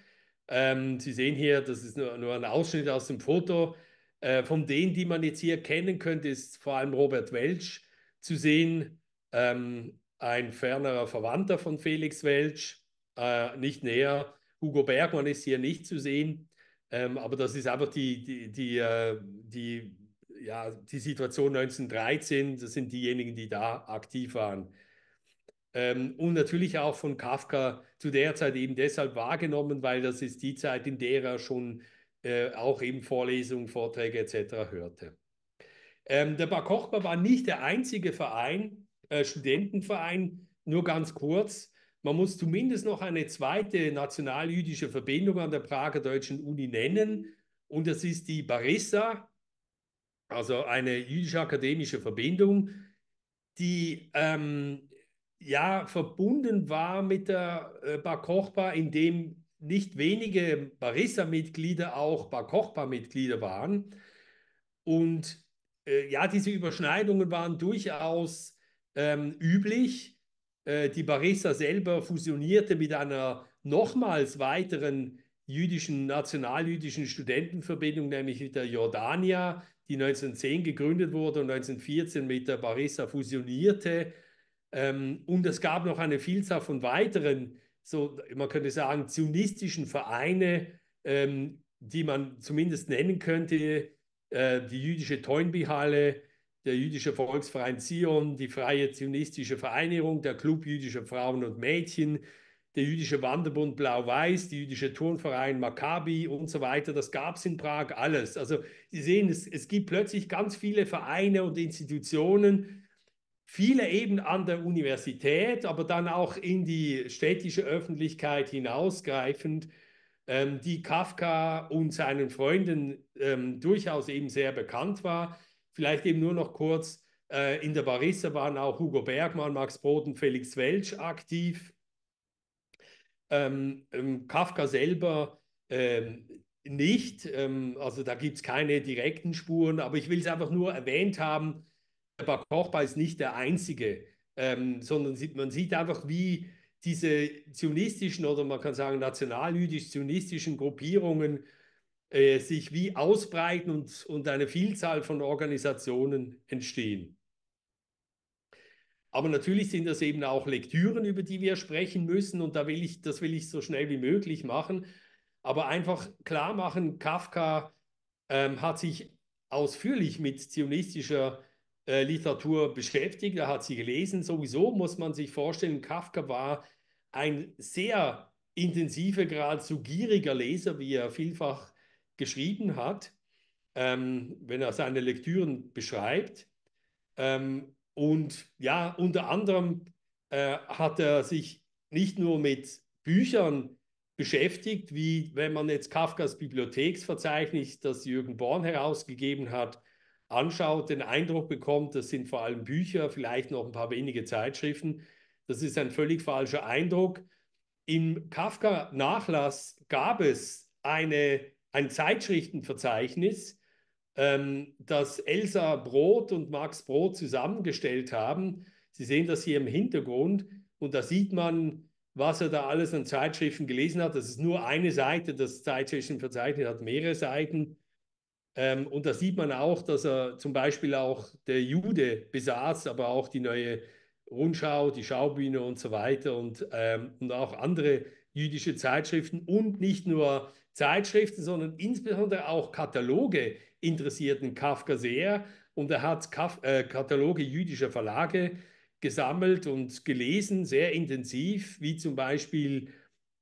ähm, Sie sehen hier, das ist nur, nur, ein Ausschnitt aus dem Foto. Äh, von denen, die man jetzt hier kennen könnte, ist vor allem Robert Welsch zu sehen, ähm, ein fernerer Verwandter von Felix Welsch, äh, nicht näher. Hugo Bergmann ist hier nicht zu sehen, ähm, aber das ist einfach die, die, die, äh, die, ja, die Situation 1913. Das sind diejenigen, die da aktiv waren ähm, und natürlich auch von Kafka zu der Zeit eben deshalb wahrgenommen, weil das ist die Zeit, in der er schon äh, auch eben Vorlesungen, Vorträge etc. hörte. Ähm, der Bar Kochba war nicht der einzige Verein, äh, Studentenverein, nur ganz kurz. Man muss zumindest noch eine zweite nationaljüdische Verbindung an der Prager Deutschen Uni nennen. Und das ist die Barissa, also eine jüdisch akademische Verbindung, die ähm, ja verbunden war mit der äh, Bar Kochba, in dem nicht wenige Barissa-Mitglieder auch Bar Kochba-Mitglieder waren. Und äh, ja, diese Überschneidungen waren durchaus ähm, üblich. Äh, die Barissa selber fusionierte mit einer nochmals weiteren jüdischen, nationaljüdischen Studentenverbindung, nämlich mit der Jordania, die 1910 gegründet wurde und 1914 mit der Barissa fusionierte. Ähm, und es gab noch eine Vielzahl von weiteren, so man könnte sagen, zionistischen Vereine, ähm, die man zumindest nennen könnte, äh, die jüdische Toynbee-Halle, der jüdische Volksverein Zion, die Freie Zionistische Vereinigung, der Club jüdischer Frauen und Mädchen, der jüdische Wanderbund Blau-Weiß, der jüdische Turnverein Maccabi und so weiter. Das gab es in Prag alles. Also Sie sehen, es, es gibt plötzlich ganz viele Vereine und Institutionen, viele eben an der Universität, aber dann auch in die städtische Öffentlichkeit hinausgreifend, ähm, die Kafka und seinen Freunden ähm, durchaus eben sehr bekannt war. Vielleicht eben nur noch kurz, äh, in der Barissa waren auch Hugo Bergmann, Max Broden, Felix Welsch aktiv. Ähm, ähm Kafka selber ähm, nicht, ähm, also da gibt es keine direkten Spuren, aber ich will es einfach nur erwähnt haben, Bar Kochba ist nicht der einzige, ähm, sondern sieht, man sieht einfach, wie diese zionistischen oder man kann sagen nationaljüdisch-zionistischen Gruppierungen äh, sich wie ausbreiten und, und eine Vielzahl von Organisationen entstehen. Aber natürlich sind das eben auch Lektüren, über die wir sprechen müssen und da will ich, das will ich so schnell wie möglich machen. Aber einfach klar machen, Kafka ähm, hat sich ausführlich mit zionistischer äh, Literatur beschäftigt, er hat sie gelesen. Sowieso muss man sich vorstellen, Kafka war ein sehr intensiver, geradezu gieriger Leser, wie er vielfach geschrieben hat, ähm, wenn er seine Lektüren beschreibt. Ähm, und ja, unter anderem äh, hat er sich nicht nur mit Büchern beschäftigt, wie wenn man jetzt Kafkas Bibliotheksverzeichnis, das Jürgen Born herausgegeben hat, anschaut, den Eindruck bekommt, das sind vor allem Bücher, vielleicht noch ein paar wenige Zeitschriften. Das ist ein völlig falscher Eindruck. Im Kafka-Nachlass gab es eine, ein Zeitschriftenverzeichnis, ähm, das Elsa Brot und Max Brot zusammengestellt haben. Sie sehen das hier im Hintergrund und da sieht man, was er da alles an Zeitschriften gelesen hat. Das ist nur eine Seite, das Zeitschriftenverzeichnis hat mehrere Seiten. Ähm, und da sieht man auch, dass er zum Beispiel auch der Jude besaß, aber auch die neue Rundschau, die Schaubühne und so weiter und, ähm, und auch andere jüdische Zeitschriften und nicht nur Zeitschriften, sondern insbesondere auch Kataloge interessierten Kafka sehr. Und er hat Kaf äh, Kataloge jüdischer Verlage gesammelt und gelesen, sehr intensiv, wie zum Beispiel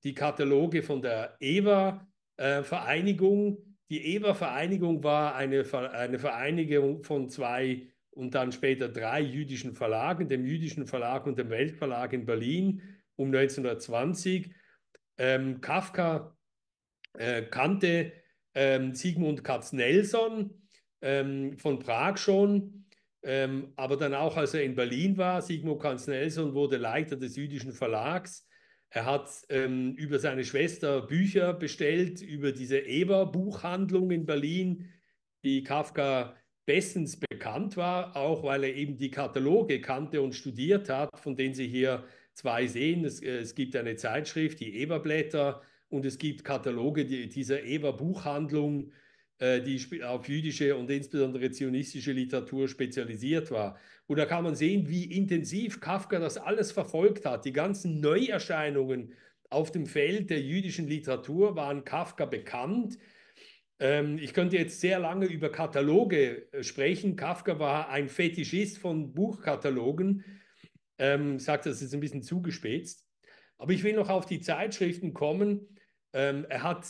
die Kataloge von der EWA-Vereinigung, äh, die eber vereinigung war eine, eine Vereinigung von zwei und dann später drei jüdischen Verlagen, dem Jüdischen Verlag und dem Weltverlag in Berlin um 1920. Ähm, Kafka äh, kannte ähm, Sigmund Katz-Nelson ähm, von Prag schon, ähm, aber dann auch, als er in Berlin war. Sigmund Katz-Nelson wurde Leiter des jüdischen Verlags er hat ähm, über seine Schwester Bücher bestellt, über diese Eber-Buchhandlung in Berlin, die Kafka bestens bekannt war, auch weil er eben die Kataloge kannte und studiert hat, von denen Sie hier zwei sehen. Es, äh, es gibt eine Zeitschrift, die Eberblätter, und es gibt Kataloge die, dieser Eber-Buchhandlung äh, die auf jüdische und insbesondere zionistische Literatur spezialisiert war. Und da kann man sehen, wie intensiv Kafka das alles verfolgt hat. Die ganzen Neuerscheinungen auf dem Feld der jüdischen Literatur waren Kafka bekannt. Ähm, ich könnte jetzt sehr lange über Kataloge äh, sprechen. Kafka war ein Fetischist von Buchkatalogen. Ich ähm, sage das jetzt ein bisschen zugespitzt. Aber ich will noch auf die Zeitschriften kommen. Ähm, er hat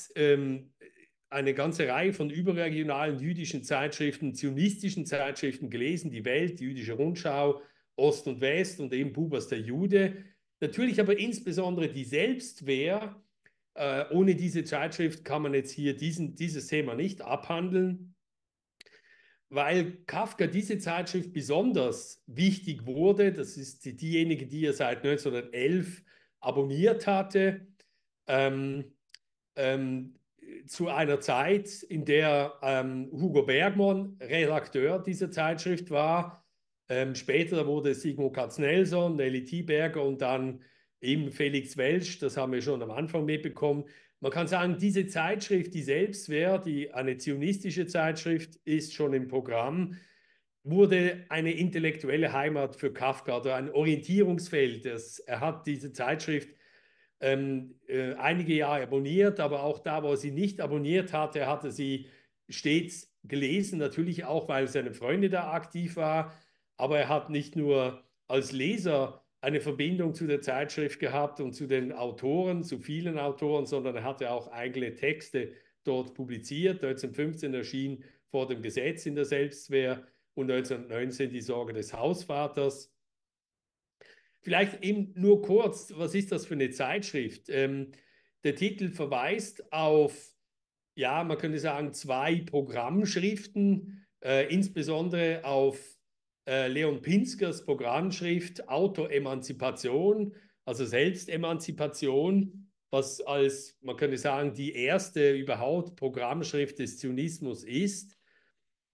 eine ganze Reihe von überregionalen jüdischen Zeitschriften, zionistischen Zeitschriften gelesen, die Welt, die jüdische Rundschau, Ost und West und eben Bubas der Jude. Natürlich aber insbesondere die Selbstwehr. Äh, ohne diese Zeitschrift kann man jetzt hier diesen, dieses Thema nicht abhandeln, weil Kafka diese Zeitschrift besonders wichtig wurde. Das ist die, diejenige, die er seit 1911 abonniert hatte. Ähm, ähm, zu einer Zeit, in der ähm, Hugo Bergmann Redakteur dieser Zeitschrift war. Ähm, später wurde Sigmund Katz-Nelson, Nelly Thieberger und dann eben Felix Welsch, das haben wir schon am Anfang mitbekommen. Man kann sagen, diese Zeitschrift, die selbst wäre, die eine zionistische Zeitschrift ist schon im Programm, wurde eine intellektuelle Heimat für Kafka oder ein Orientierungsfeld. er hat diese Zeitschrift ähm, äh, einige Jahre abonniert, aber auch da, wo er sie nicht abonniert hatte, hatte sie stets gelesen, natürlich auch, weil seine Freunde da aktiv war, aber er hat nicht nur als Leser eine Verbindung zu der Zeitschrift gehabt und zu den Autoren, zu vielen Autoren, sondern er hatte auch eigene Texte dort publiziert. 1915 erschien vor dem Gesetz in der Selbstwehr und 1919 die Sorge des Hausvaters. Vielleicht eben nur kurz, was ist das für eine Zeitschrift? Ähm, der Titel verweist auf, ja, man könnte sagen, zwei Programmschriften, äh, insbesondere auf äh, Leon Pinskers Programmschrift Autoemanzipation, also Selbstemanzipation, was als, man könnte sagen, die erste überhaupt Programmschrift des Zionismus ist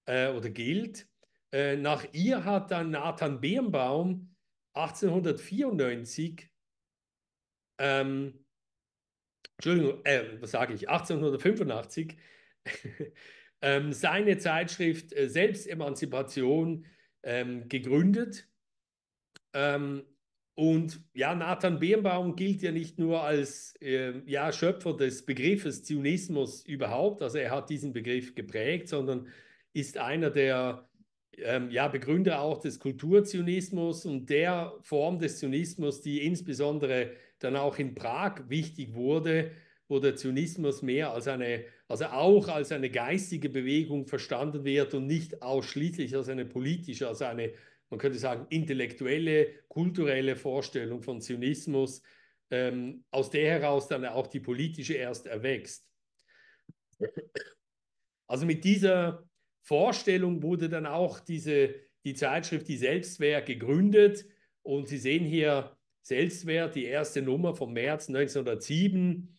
äh, oder gilt. Äh, nach ihr hat dann Nathan Birnbaum 1894, ähm, Entschuldigung, äh, was sage ich, 1885, ähm, seine Zeitschrift äh, Selbstemanzipation ähm, gegründet. Ähm, und ja, Nathan Birnbaum gilt ja nicht nur als äh, ja, Schöpfer des Begriffes Zionismus überhaupt, also er hat diesen Begriff geprägt, sondern ist einer der ähm, ja, Begründer auch des Kulturzionismus und der Form des Zionismus, die insbesondere dann auch in Prag wichtig wurde, wo der Zionismus mehr als eine, also auch als eine geistige Bewegung verstanden wird und nicht ausschließlich als eine politische, als eine, man könnte sagen, intellektuelle, kulturelle Vorstellung von Zionismus, ähm, aus der heraus dann auch die politische erst erwächst. Also mit dieser Vorstellung wurde dann auch diese, die Zeitschrift Die Selbstwehr gegründet. Und Sie sehen hier Selbstwehr, die erste Nummer vom März 1907,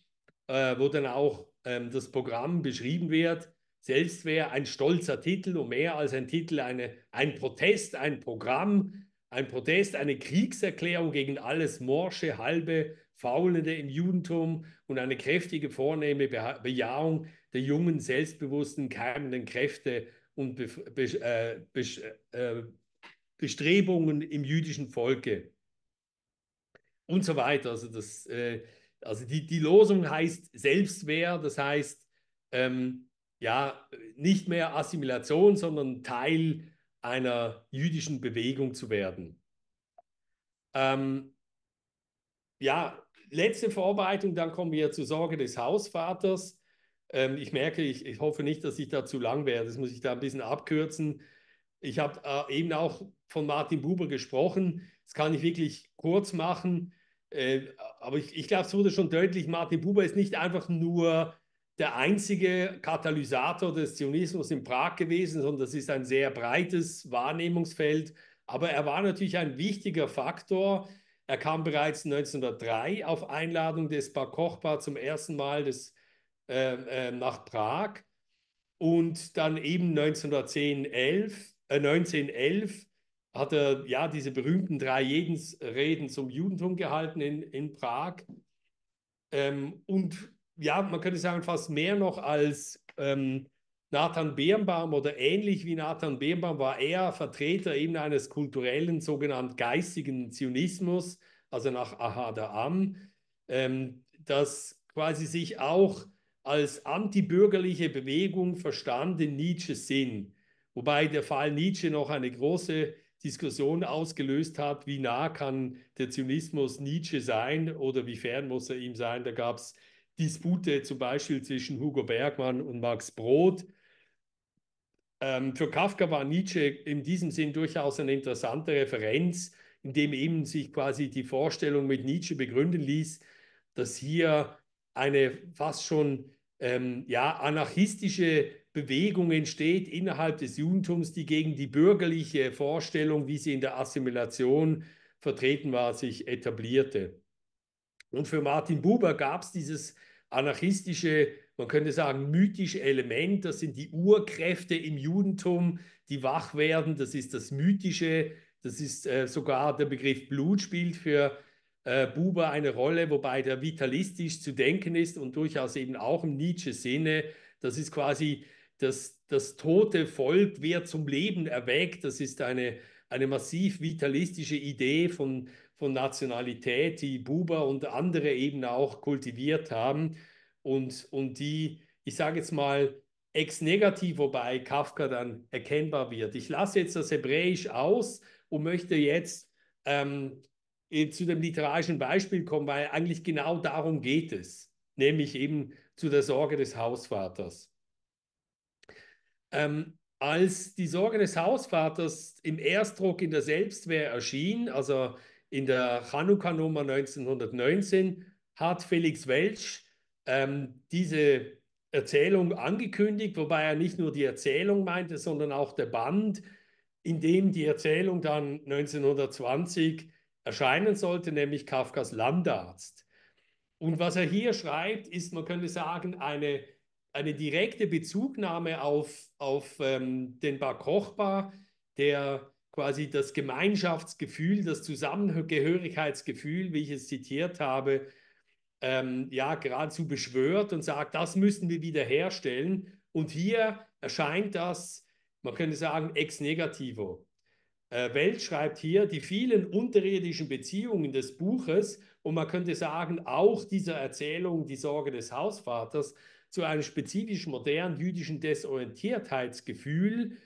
äh, wo dann auch ähm, das Programm beschrieben wird. Selbstwehr, ein stolzer Titel und mehr als ein Titel, eine, ein Protest, ein Programm, ein Protest, eine Kriegserklärung gegen alles Morsche, Halbe, Faulende im Judentum und eine kräftige, vornehme Bejahung der jungen, selbstbewussten, keimenden Kräfte und Bef äh, äh, Bestrebungen im jüdischen Volke und so weiter. Also, das, äh, also die, die Losung heißt Selbstwehr, das heißt ähm, ja nicht mehr Assimilation, sondern Teil einer jüdischen Bewegung zu werden. Ähm, ja, letzte Vorbereitung, dann kommen wir zur Sorge des Hausvaters. Ähm, ich merke, ich, ich, hoffe nicht, dass ich da zu lang werde. Das muss ich da ein bisschen abkürzen. Ich habe äh, eben auch von Martin Buber gesprochen. Das kann ich wirklich kurz machen. Äh, aber ich, ich glaube, es wurde schon deutlich, Martin Buber ist nicht einfach nur der einzige Katalysator des Zionismus in Prag gewesen, sondern das ist ein sehr breites Wahrnehmungsfeld. Aber er war natürlich ein wichtiger Faktor, er kam bereits 1903 auf Einladung des Bar zum ersten Mal des, äh, äh, nach Prag und dann eben 1910, 11, äh, 1911 hat er ja diese berühmten drei Jedensreden zum Judentum gehalten in, in Prag. Ähm, und ja, man könnte sagen, fast mehr noch als ähm, Nathan Birnbaum oder ähnlich wie Nathan Birnbaum war er Vertreter eben eines kulturellen, sogenannten geistigen Zionismus, also nach Ahada Am, ähm, das quasi sich auch als antibürgerliche Bewegung verstand in Nietzsches Sinn. Wobei der Fall Nietzsche noch eine große Diskussion ausgelöst hat, wie nah kann der Zionismus Nietzsche sein oder wie fern muss er ihm sein. Da gab es Dispute zum Beispiel zwischen Hugo Bergmann und Max Brod, ähm, für Kafka war Nietzsche in diesem Sinn durchaus eine interessante Referenz, indem eben sich quasi die Vorstellung mit Nietzsche begründen ließ, dass hier eine fast schon ähm, ja, anarchistische Bewegung entsteht innerhalb des Judentums, die gegen die bürgerliche Vorstellung, wie sie in der Assimilation vertreten war, sich etablierte. Und für Martin Buber gab es dieses anarchistische man könnte sagen, mythische Element. Das sind die Urkräfte im Judentum, die wach werden. Das ist das Mythische. Das ist äh, sogar der Begriff Blut spielt für äh, Buber eine Rolle, wobei der vitalistisch zu denken ist und durchaus eben auch im Nietzsche-Sinne. Das ist quasi das, das tote Volk wer zum Leben erweckt. Das ist eine, eine massiv vitalistische Idee von, von Nationalität, die Buber und andere eben auch kultiviert haben und, und die, ich sage jetzt mal, ex-negativ, wobei Kafka dann erkennbar wird. Ich lasse jetzt das Hebräisch aus und möchte jetzt ähm, äh, zu dem literarischen Beispiel kommen, weil eigentlich genau darum geht es, nämlich eben zu der Sorge des Hausvaters. Ähm, als die Sorge des Hausvaters im Erstdruck in der Selbstwehr erschien, also in der Chanukka-Nummer 1919, hat Felix Welsch ähm, diese Erzählung angekündigt, wobei er nicht nur die Erzählung meinte, sondern auch der Band, in dem die Erzählung dann 1920 erscheinen sollte, nämlich Kafkas Landarzt. Und was er hier schreibt, ist, man könnte sagen, eine, eine direkte Bezugnahme auf, auf ähm, den Bar Kochba, der quasi das Gemeinschaftsgefühl, das Zusammengehörigkeitsgefühl, wie ich es zitiert habe, ähm, ja geradezu beschwört und sagt, das müssen wir wiederherstellen. Und hier erscheint das, man könnte sagen, ex negativo. Äh, Welt schreibt hier die vielen unterirdischen Beziehungen des Buches und man könnte sagen, auch dieser Erzählung Die Sorge des Hausvaters zu einem spezifisch modernen jüdischen Desorientiertheitsgefühl.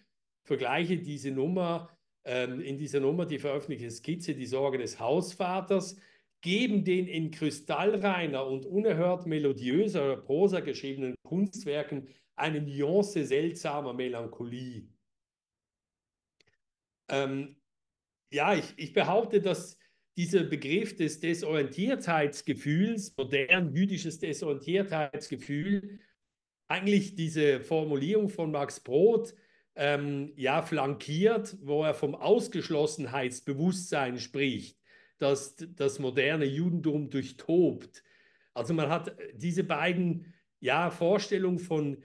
Vergleiche diese Nummer, ähm, in dieser Nummer die veröffentlichte Skizze Die Sorge des Hausvaters, geben den in kristallreiner und unerhört melodiöser Prosa geschriebenen Kunstwerken eine Nuance seltsamer Melancholie. Ähm, ja, ich, ich behaupte, dass dieser Begriff des Desorientiertheitsgefühls, modern jüdisches Desorientiertheitsgefühl, eigentlich diese Formulierung von Max Brod ähm, ja flankiert, wo er vom Ausgeschlossenheitsbewusstsein spricht das das moderne Judentum durchtobt. Also man hat diese beiden ja, Vorstellungen von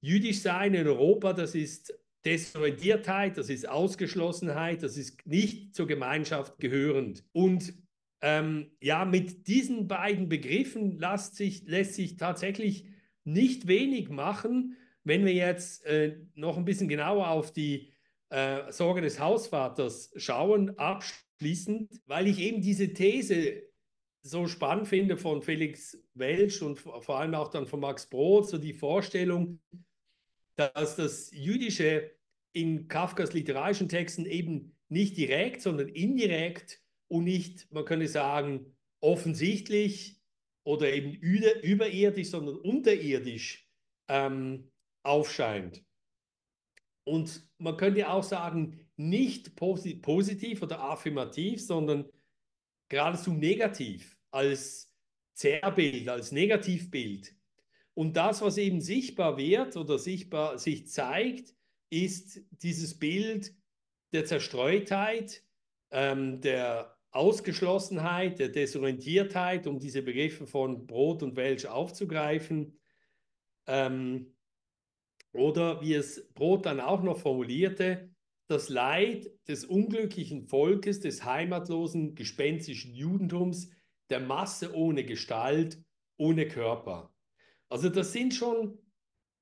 jüdisch sein in Europa, das ist Desorientiertheit, das ist Ausgeschlossenheit, das ist nicht zur Gemeinschaft gehörend. Und ähm, ja, mit diesen beiden Begriffen lässt sich, lässt sich tatsächlich nicht wenig machen, wenn wir jetzt äh, noch ein bisschen genauer auf die äh, Sorge des Hausvaters schauen. Abschließend abschließend, weil ich eben diese These so spannend finde von Felix Welsch und vor allem auch dann von Max Brod, so die Vorstellung, dass das Jüdische in Kafkas literarischen Texten eben nicht direkt, sondern indirekt und nicht, man könnte sagen, offensichtlich oder eben überirdisch, sondern unterirdisch ähm, aufscheint. Und man könnte auch sagen, nicht posit positiv oder affirmativ, sondern geradezu negativ als Zerrbild, als Negativbild. Und das, was eben sichtbar wird oder sichtbar sich zeigt, ist dieses Bild der Zerstreutheit, ähm, der Ausgeschlossenheit, der Desorientiertheit, um diese Begriffe von Brot und Welsch aufzugreifen. Ähm, oder wie es Brot dann auch noch formulierte, das Leid des unglücklichen Volkes, des heimatlosen, gespenstischen Judentums, der Masse ohne Gestalt, ohne Körper. Also das sind schon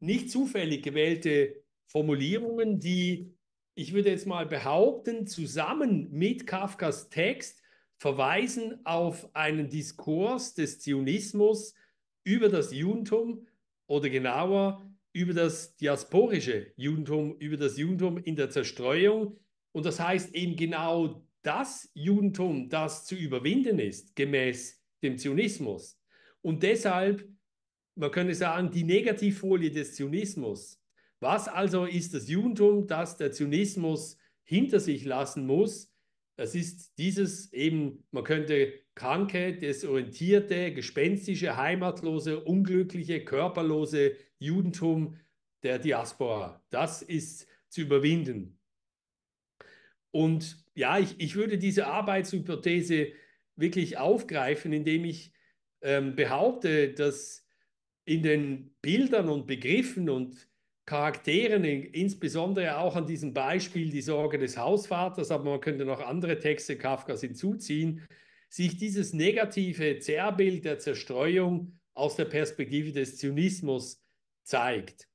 nicht zufällig gewählte Formulierungen, die, ich würde jetzt mal behaupten, zusammen mit Kafkas Text verweisen auf einen Diskurs des Zionismus über das Judentum oder genauer über das diasporische Judentum, über das Judentum in der Zerstreuung. Und das heißt eben genau das Judentum, das zu überwinden ist, gemäß dem Zionismus. Und deshalb, man könnte sagen, die Negativfolie des Zionismus. Was also ist das Judentum, das der Zionismus hinter sich lassen muss? Es ist dieses eben, man könnte kranke, desorientierte, gespenstische, heimatlose, unglückliche, körperlose Judentum der Diaspora. Das ist zu überwinden. Und ja, ich, ich würde diese Arbeitshypothese wirklich aufgreifen, indem ich ähm, behaupte, dass in den Bildern und Begriffen und Charakteren, insbesondere auch an diesem Beispiel die Sorge des Hausvaters, aber man könnte noch andere Texte Kafkas hinzuziehen, sich dieses negative Zerrbild der Zerstreuung aus der Perspektive des Zynismus zeigt.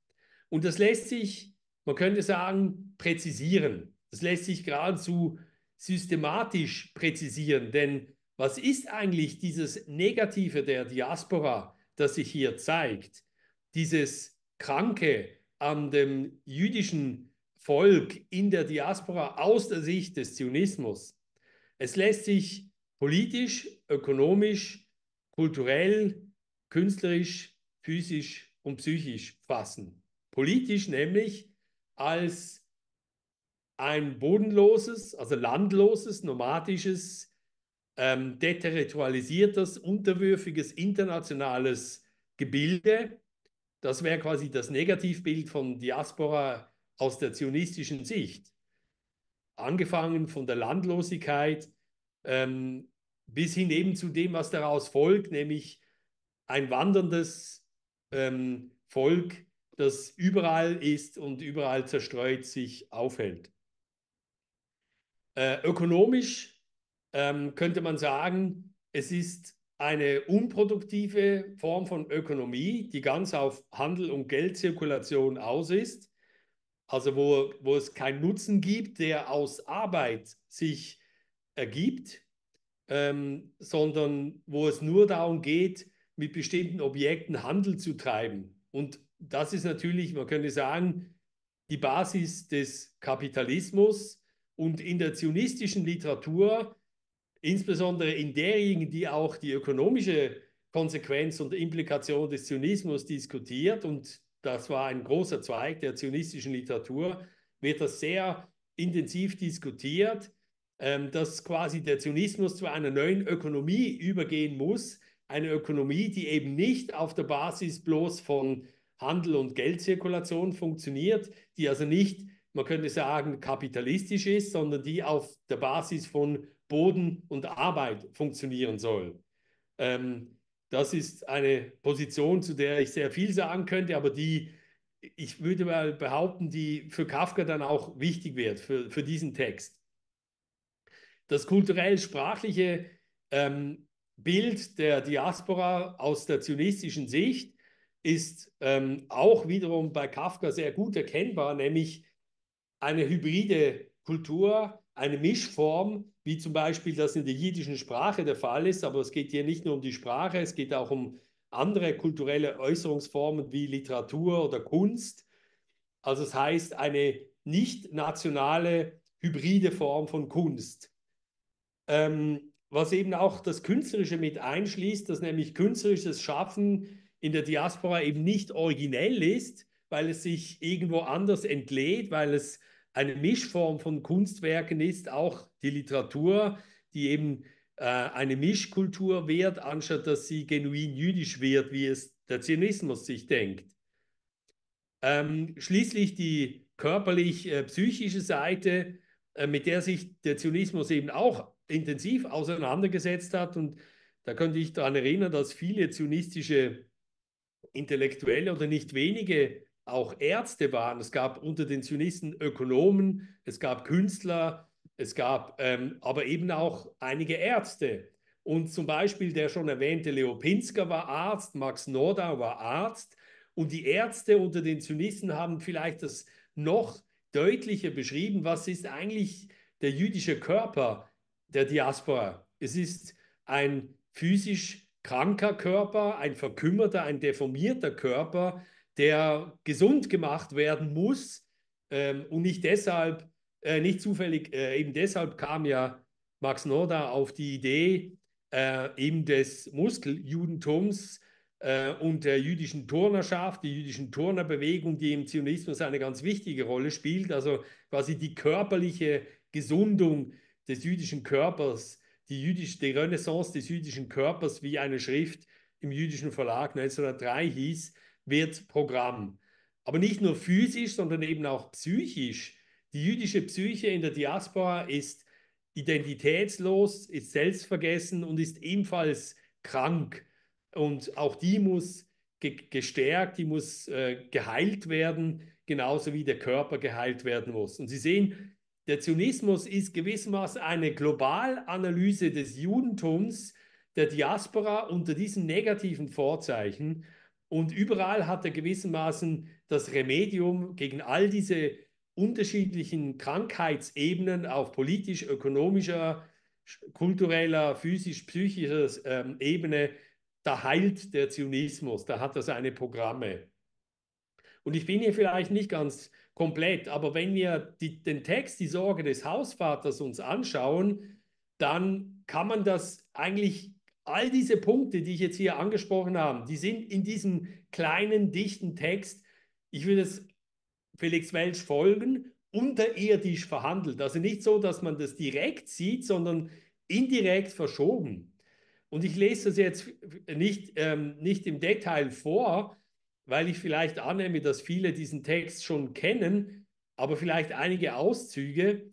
Und das lässt sich, man könnte sagen, präzisieren. Das lässt sich geradezu systematisch präzisieren, denn was ist eigentlich dieses Negative der Diaspora, das sich hier zeigt? Dieses Kranke an dem jüdischen Volk in der Diaspora aus der Sicht des Zionismus. Es lässt sich politisch, ökonomisch, kulturell, künstlerisch, physisch und psychisch fassen. Politisch nämlich als ein bodenloses, also landloses, nomadisches, ähm, deterritorialisiertes, unterwürfiges, internationales Gebilde. Das wäre quasi das Negativbild von Diaspora aus der zionistischen Sicht. Angefangen von der Landlosigkeit ähm, bis hin eben zu dem, was daraus folgt, nämlich ein wanderndes, ähm, Volk, das überall ist und überall zerstreut sich aufhält. Äh, ökonomisch ähm, könnte man sagen, es ist eine unproduktive Form von Ökonomie, die ganz auf Handel und Geldzirkulation aus ist, also wo, wo es keinen Nutzen gibt, der aus Arbeit sich ergibt, ähm, sondern wo es nur darum geht, mit bestimmten Objekten Handel zu treiben. Und das ist natürlich, man könnte sagen, die Basis des Kapitalismus. Und in der zionistischen Literatur, insbesondere in derjenigen, die auch die ökonomische Konsequenz und Implikation des Zionismus diskutiert, und das war ein großer Zweig der zionistischen Literatur, wird das sehr intensiv diskutiert, ähm, dass quasi der Zionismus zu einer neuen Ökonomie übergehen muss, eine Ökonomie, die eben nicht auf der Basis bloß von Handel und Geldzirkulation funktioniert, die also nicht, man könnte sagen, kapitalistisch ist, sondern die auf der Basis von Boden und Arbeit funktionieren soll. Ähm, das ist eine Position, zu der ich sehr viel sagen könnte, aber die, ich würde mal behaupten, die für Kafka dann auch wichtig wird, für, für diesen Text. Das kulturell-sprachliche ähm, Bild der Diaspora aus der zionistischen Sicht ist ähm, auch wiederum bei Kafka sehr gut erkennbar, nämlich eine hybride Kultur, eine Mischform, wie zum Beispiel das in der jiddischen Sprache der Fall ist. Aber es geht hier nicht nur um die Sprache, es geht auch um andere kulturelle Äußerungsformen wie Literatur oder Kunst. Also es das heißt eine nicht nationale hybride Form von Kunst. Ähm, was eben auch das Künstlerische mit einschließt, dass nämlich künstlerisches Schaffen in der Diaspora eben nicht originell ist, weil es sich irgendwo anders entlädt, weil es eine Mischform von Kunstwerken ist, auch die Literatur, die eben äh, eine Mischkultur wird, anstatt dass sie genuin jüdisch wird, wie es der Zionismus sich denkt. Ähm, schließlich die körperlich-psychische äh, Seite, äh, mit der sich der Zionismus eben auch intensiv auseinandergesetzt hat. Und da könnte ich daran erinnern, dass viele zionistische Intellektuelle oder nicht wenige auch Ärzte waren. Es gab unter den Zionisten Ökonomen, es gab Künstler, es gab ähm, aber eben auch einige Ärzte. Und zum Beispiel der schon erwähnte Leo Pinsker war Arzt, Max Nordau war Arzt. Und die Ärzte unter den Zionisten haben vielleicht das noch deutlicher beschrieben, was ist eigentlich der jüdische Körper, der Diaspora. Es ist ein physisch kranker Körper, ein verkümmerter, ein deformierter Körper, der gesund gemacht werden muss. Ähm, und nicht deshalb, äh, nicht zufällig, äh, eben deshalb kam ja Max Noda auf die Idee äh, eben des Muskeljudentums äh, und der jüdischen Turnerschaft, die jüdischen Turnerbewegung, die im Zionismus eine ganz wichtige Rolle spielt, also quasi die körperliche Gesundung des jüdischen Körpers, die, jüdisch, die Renaissance des jüdischen Körpers, wie eine Schrift im jüdischen Verlag 1903 hieß, wird Programm. Aber nicht nur physisch, sondern eben auch psychisch. Die jüdische Psyche in der Diaspora ist identitätslos, ist selbstvergessen und ist ebenfalls krank. Und auch die muss ge gestärkt, die muss äh, geheilt werden, genauso wie der Körper geheilt werden muss. Und Sie sehen, der Zionismus ist gewissermaßen eine Globalanalyse des Judentums, der Diaspora unter diesen negativen Vorzeichen. Und überall hat er gewissermaßen das Remedium gegen all diese unterschiedlichen Krankheitsebenen auf politisch, ökonomischer, kultureller, physisch-psychischer ähm, Ebene. Da heilt der Zionismus, da hat er seine Programme. Und ich bin hier vielleicht nicht ganz komplett. Aber wenn wir die, den Text Die Sorge des Hausvaters uns anschauen, dann kann man das eigentlich, all diese Punkte, die ich jetzt hier angesprochen habe, die sind in diesem kleinen, dichten Text, ich würde es Felix Welsch folgen, unterirdisch verhandelt. Also nicht so, dass man das direkt sieht, sondern indirekt verschoben. Und ich lese das jetzt nicht, ähm, nicht im Detail vor, weil ich vielleicht annehme, dass viele diesen Text schon kennen, aber vielleicht einige Auszüge.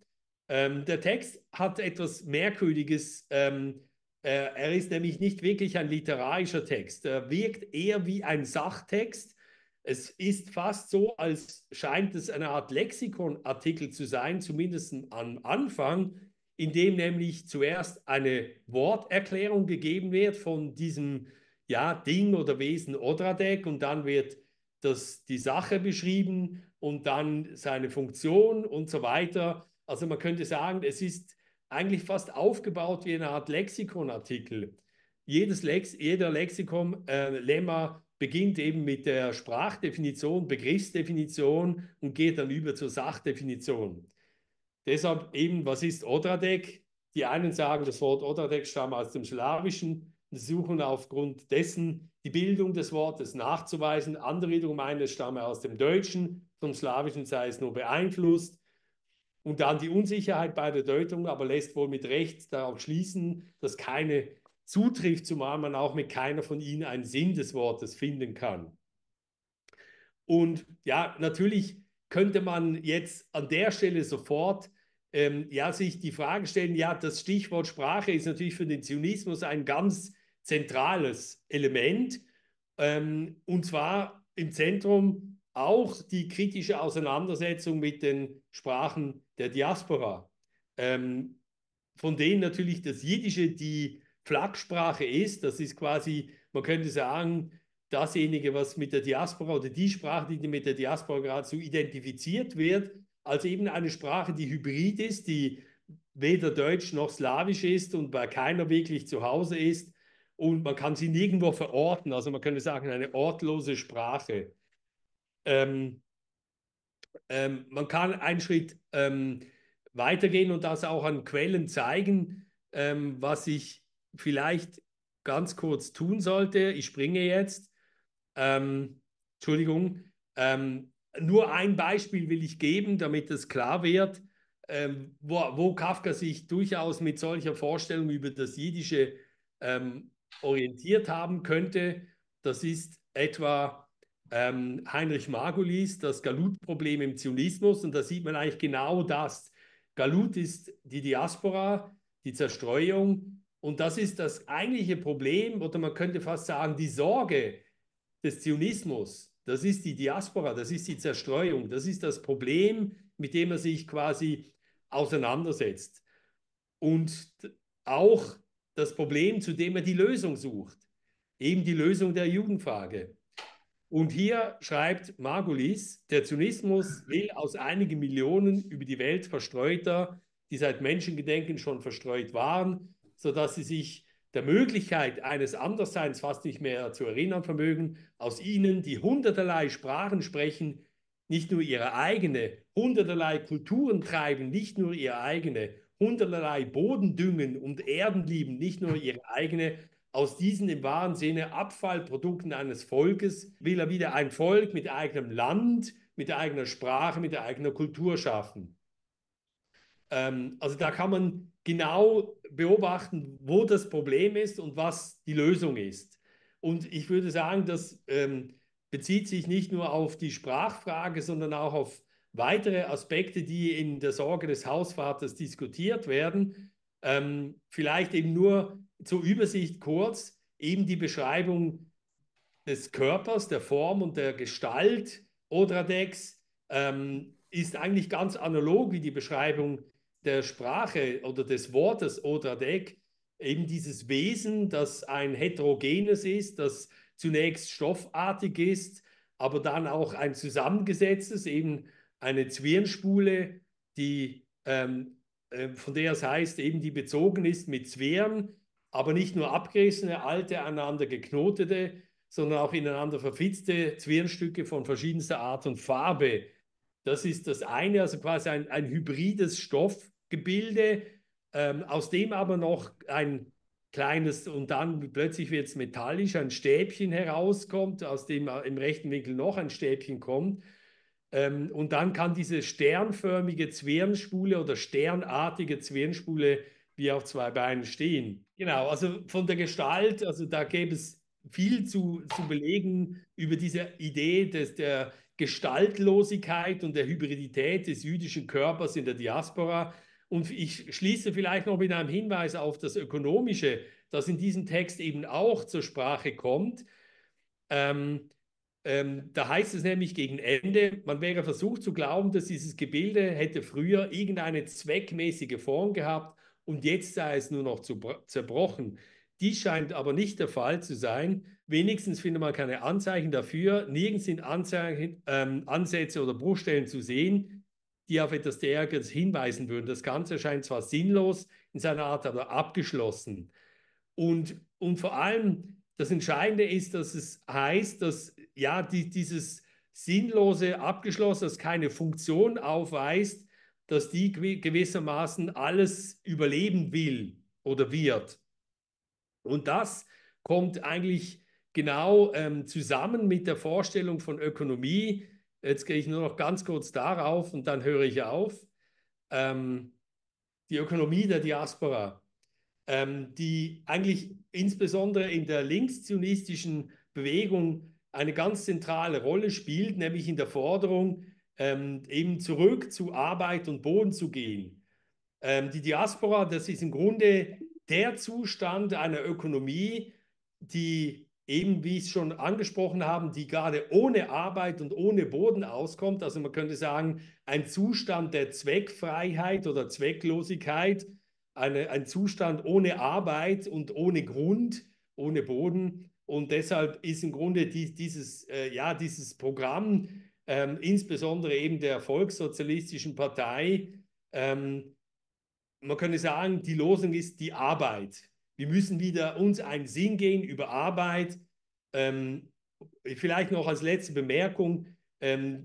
Ähm, der Text hat etwas Merkwürdiges. Ähm, äh, er ist nämlich nicht wirklich ein literarischer Text. Er wirkt eher wie ein Sachtext. Es ist fast so, als scheint es eine Art Lexikonartikel zu sein, zumindest am Anfang, in dem nämlich zuerst eine Worterklärung gegeben wird von diesem äh, ja, Ding oder Wesen Odradek und dann wird das, die Sache beschrieben und dann seine Funktion und so weiter. Also man könnte sagen, es ist eigentlich fast aufgebaut wie eine Art Lexikonartikel. Jedes Lex, jeder Lexikon-Lemma äh, beginnt eben mit der Sprachdefinition, Begriffsdefinition und geht dann über zur Sachdefinition. Deshalb eben, was ist Odradek? Die einen sagen, das Wort Odradek stammt aus dem Slawischen, suchen aufgrund dessen die Bildung des Wortes nachzuweisen. Andere wiederum meinen, es stamme aus dem Deutschen, vom Slawischen sei es nur beeinflusst. Und dann die Unsicherheit bei der Deutung, aber lässt wohl mit Recht darauf schließen, dass keine zutrifft, zumal man auch mit keiner von ihnen einen Sinn des Wortes finden kann. Und ja, natürlich könnte man jetzt an der Stelle sofort ähm, ja, sich die Frage stellen, ja, das Stichwort Sprache ist natürlich für den Zionismus ein ganz zentrales Element. Ähm, und zwar im Zentrum auch die kritische Auseinandersetzung mit den Sprachen der Diaspora, ähm, von denen natürlich das Jiddische die Flaggsprache ist. Das ist quasi, man könnte sagen, dasjenige, was mit der Diaspora oder die Sprache, die mit der Diaspora geradezu so identifiziert wird, als eben eine Sprache, die hybrid ist, die weder deutsch noch slawisch ist und bei keiner wirklich zu Hause ist, und man kann sie nirgendwo verorten. Also man könnte sagen, eine ortlose Sprache. Ähm, ähm, man kann einen Schritt ähm, weitergehen und das auch an Quellen zeigen, ähm, was ich vielleicht ganz kurz tun sollte. Ich springe jetzt. Ähm, Entschuldigung. Ähm, nur ein Beispiel will ich geben, damit das klar wird, wo, wo Kafka sich durchaus mit solcher Vorstellung über das jiddische ähm, orientiert haben könnte, das ist etwa ähm, Heinrich Margulis, das Galut-Problem im Zionismus. Und da sieht man eigentlich genau das. Galut ist die Diaspora, die Zerstreuung. Und das ist das eigentliche Problem, oder man könnte fast sagen, die Sorge des Zionismus. Das ist die Diaspora, das ist die Zerstreuung, das ist das Problem, mit dem er sich quasi auseinandersetzt. Und auch das Problem, zu dem er die Lösung sucht. Eben die Lösung der Jugendfrage. Und hier schreibt Margulis, der Zynismus will aus einigen Millionen über die Welt verstreuter, die seit Menschengedenken schon verstreut waren, sodass sie sich der Möglichkeit eines Andersseins fast nicht mehr zu erinnern vermögen, aus ihnen, die hunderterlei Sprachen sprechen, nicht nur ihre eigene, hunderterlei Kulturen treiben, nicht nur ihre eigene hunderterlei düngen und Erden lieben, nicht nur ihre eigene, aus diesen im wahren Sinne Abfallprodukten eines Volkes, will er wieder ein Volk mit eigenem Land, mit eigener Sprache, mit eigener Kultur schaffen. Ähm, also da kann man genau beobachten, wo das Problem ist und was die Lösung ist. Und ich würde sagen, das ähm, bezieht sich nicht nur auf die Sprachfrage, sondern auch auf weitere Aspekte, die in der Sorge des Hausvaters diskutiert werden. Ähm, vielleicht eben nur zur Übersicht kurz eben die Beschreibung des Körpers, der Form und der Gestalt Odradex ähm, ist eigentlich ganz analog wie die Beschreibung der Sprache oder des Wortes Odradek. Eben dieses Wesen, das ein heterogenes ist, das zunächst stoffartig ist, aber dann auch ein zusammengesetztes, eben eine Zwirnspule, die, ähm, äh, von der es heißt, eben die bezogen ist mit Zwirn, aber nicht nur abgerissene, alte, aneinander geknotete, sondern auch ineinander verfitzte Zwirnstücke von verschiedenster Art und Farbe. Das ist das eine, also quasi ein, ein hybrides Stoffgebilde, ähm, aus dem aber noch ein kleines und dann plötzlich wird es metallisch, ein Stäbchen herauskommt, aus dem im rechten Winkel noch ein Stäbchen kommt. Ähm, und dann kann diese sternförmige Zwirnspule oder sternartige Zwirnspule wie auf zwei Beinen stehen. Genau, also von der Gestalt, also da gäbe es viel zu, zu belegen über diese Idee des, der Gestaltlosigkeit und der Hybridität des jüdischen Körpers in der Diaspora. Und ich schließe vielleicht noch mit einem Hinweis auf das Ökonomische, das in diesem Text eben auch zur Sprache kommt. Ähm, ähm, da heißt es nämlich gegen Ende, man wäre versucht zu glauben, dass dieses Gebilde hätte früher irgendeine zweckmäßige Form gehabt und jetzt sei es nur noch zu, zerbrochen. Dies scheint aber nicht der Fall zu sein. Wenigstens findet man keine Anzeichen dafür. Nirgends sind Anzeichen, ähm, Ansätze oder Bruchstellen zu sehen, die auf etwas derartiges hinweisen würden. Das Ganze scheint zwar sinnlos, in seiner Art aber abgeschlossen. Und, und vor allem das Entscheidende ist, dass es heißt, dass ja, die, dieses sinnlose abgeschlossen, das keine Funktion aufweist, dass die gewissermaßen alles überleben will oder wird. Und das kommt eigentlich genau ähm, zusammen mit der Vorstellung von Ökonomie. Jetzt gehe ich nur noch ganz kurz darauf und dann höre ich auf. Ähm, die Ökonomie der Diaspora, ähm, die eigentlich insbesondere in der linkszionistischen Bewegung eine ganz zentrale Rolle spielt, nämlich in der Forderung, ähm, eben zurück zu Arbeit und Boden zu gehen. Ähm, die Diaspora, das ist im Grunde der Zustand einer Ökonomie, die eben, wie ich es schon angesprochen habe, die gerade ohne Arbeit und ohne Boden auskommt. Also man könnte sagen, ein Zustand der Zweckfreiheit oder Zwecklosigkeit, eine, ein Zustand ohne Arbeit und ohne Grund, ohne Boden. Und deshalb ist im Grunde die, dieses, äh, ja, dieses Programm, ähm, insbesondere eben der Volkssozialistischen Partei, ähm, man könnte sagen, die Losung ist die Arbeit. Wir müssen wieder uns einen Sinn gehen über Arbeit. Ähm, vielleicht noch als letzte Bemerkung, ähm,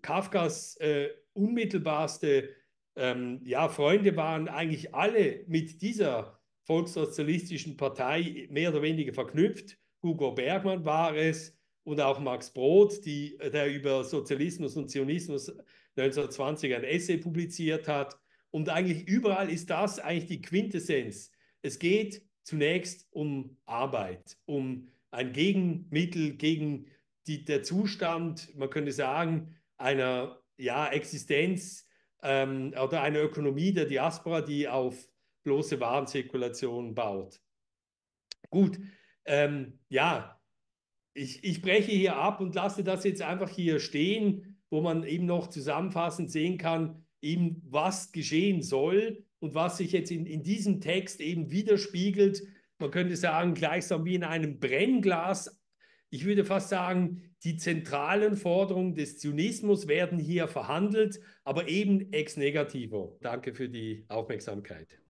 Kafkas äh, unmittelbarste ähm, ja, Freunde waren eigentlich alle mit dieser Volkssozialistischen Partei mehr oder weniger verknüpft. Hugo Bergmann war es und auch Max Brod, die, der über Sozialismus und Zionismus 1920 ein Essay publiziert hat. Und eigentlich überall ist das eigentlich die Quintessenz. Es geht zunächst um Arbeit, um ein Gegenmittel gegen die, der Zustand, man könnte sagen, einer ja, Existenz ähm, oder einer Ökonomie der Diaspora, die auf bloße Warenzirkulation baut. Gut, ähm, ja, ich, ich breche hier ab und lasse das jetzt einfach hier stehen, wo man eben noch zusammenfassend sehen kann, eben was geschehen soll und was sich jetzt in, in diesem Text eben widerspiegelt. Man könnte sagen, gleichsam wie in einem Brennglas. Ich würde fast sagen, die zentralen Forderungen des Zionismus werden hier verhandelt, aber eben ex negativo. Danke für die Aufmerksamkeit.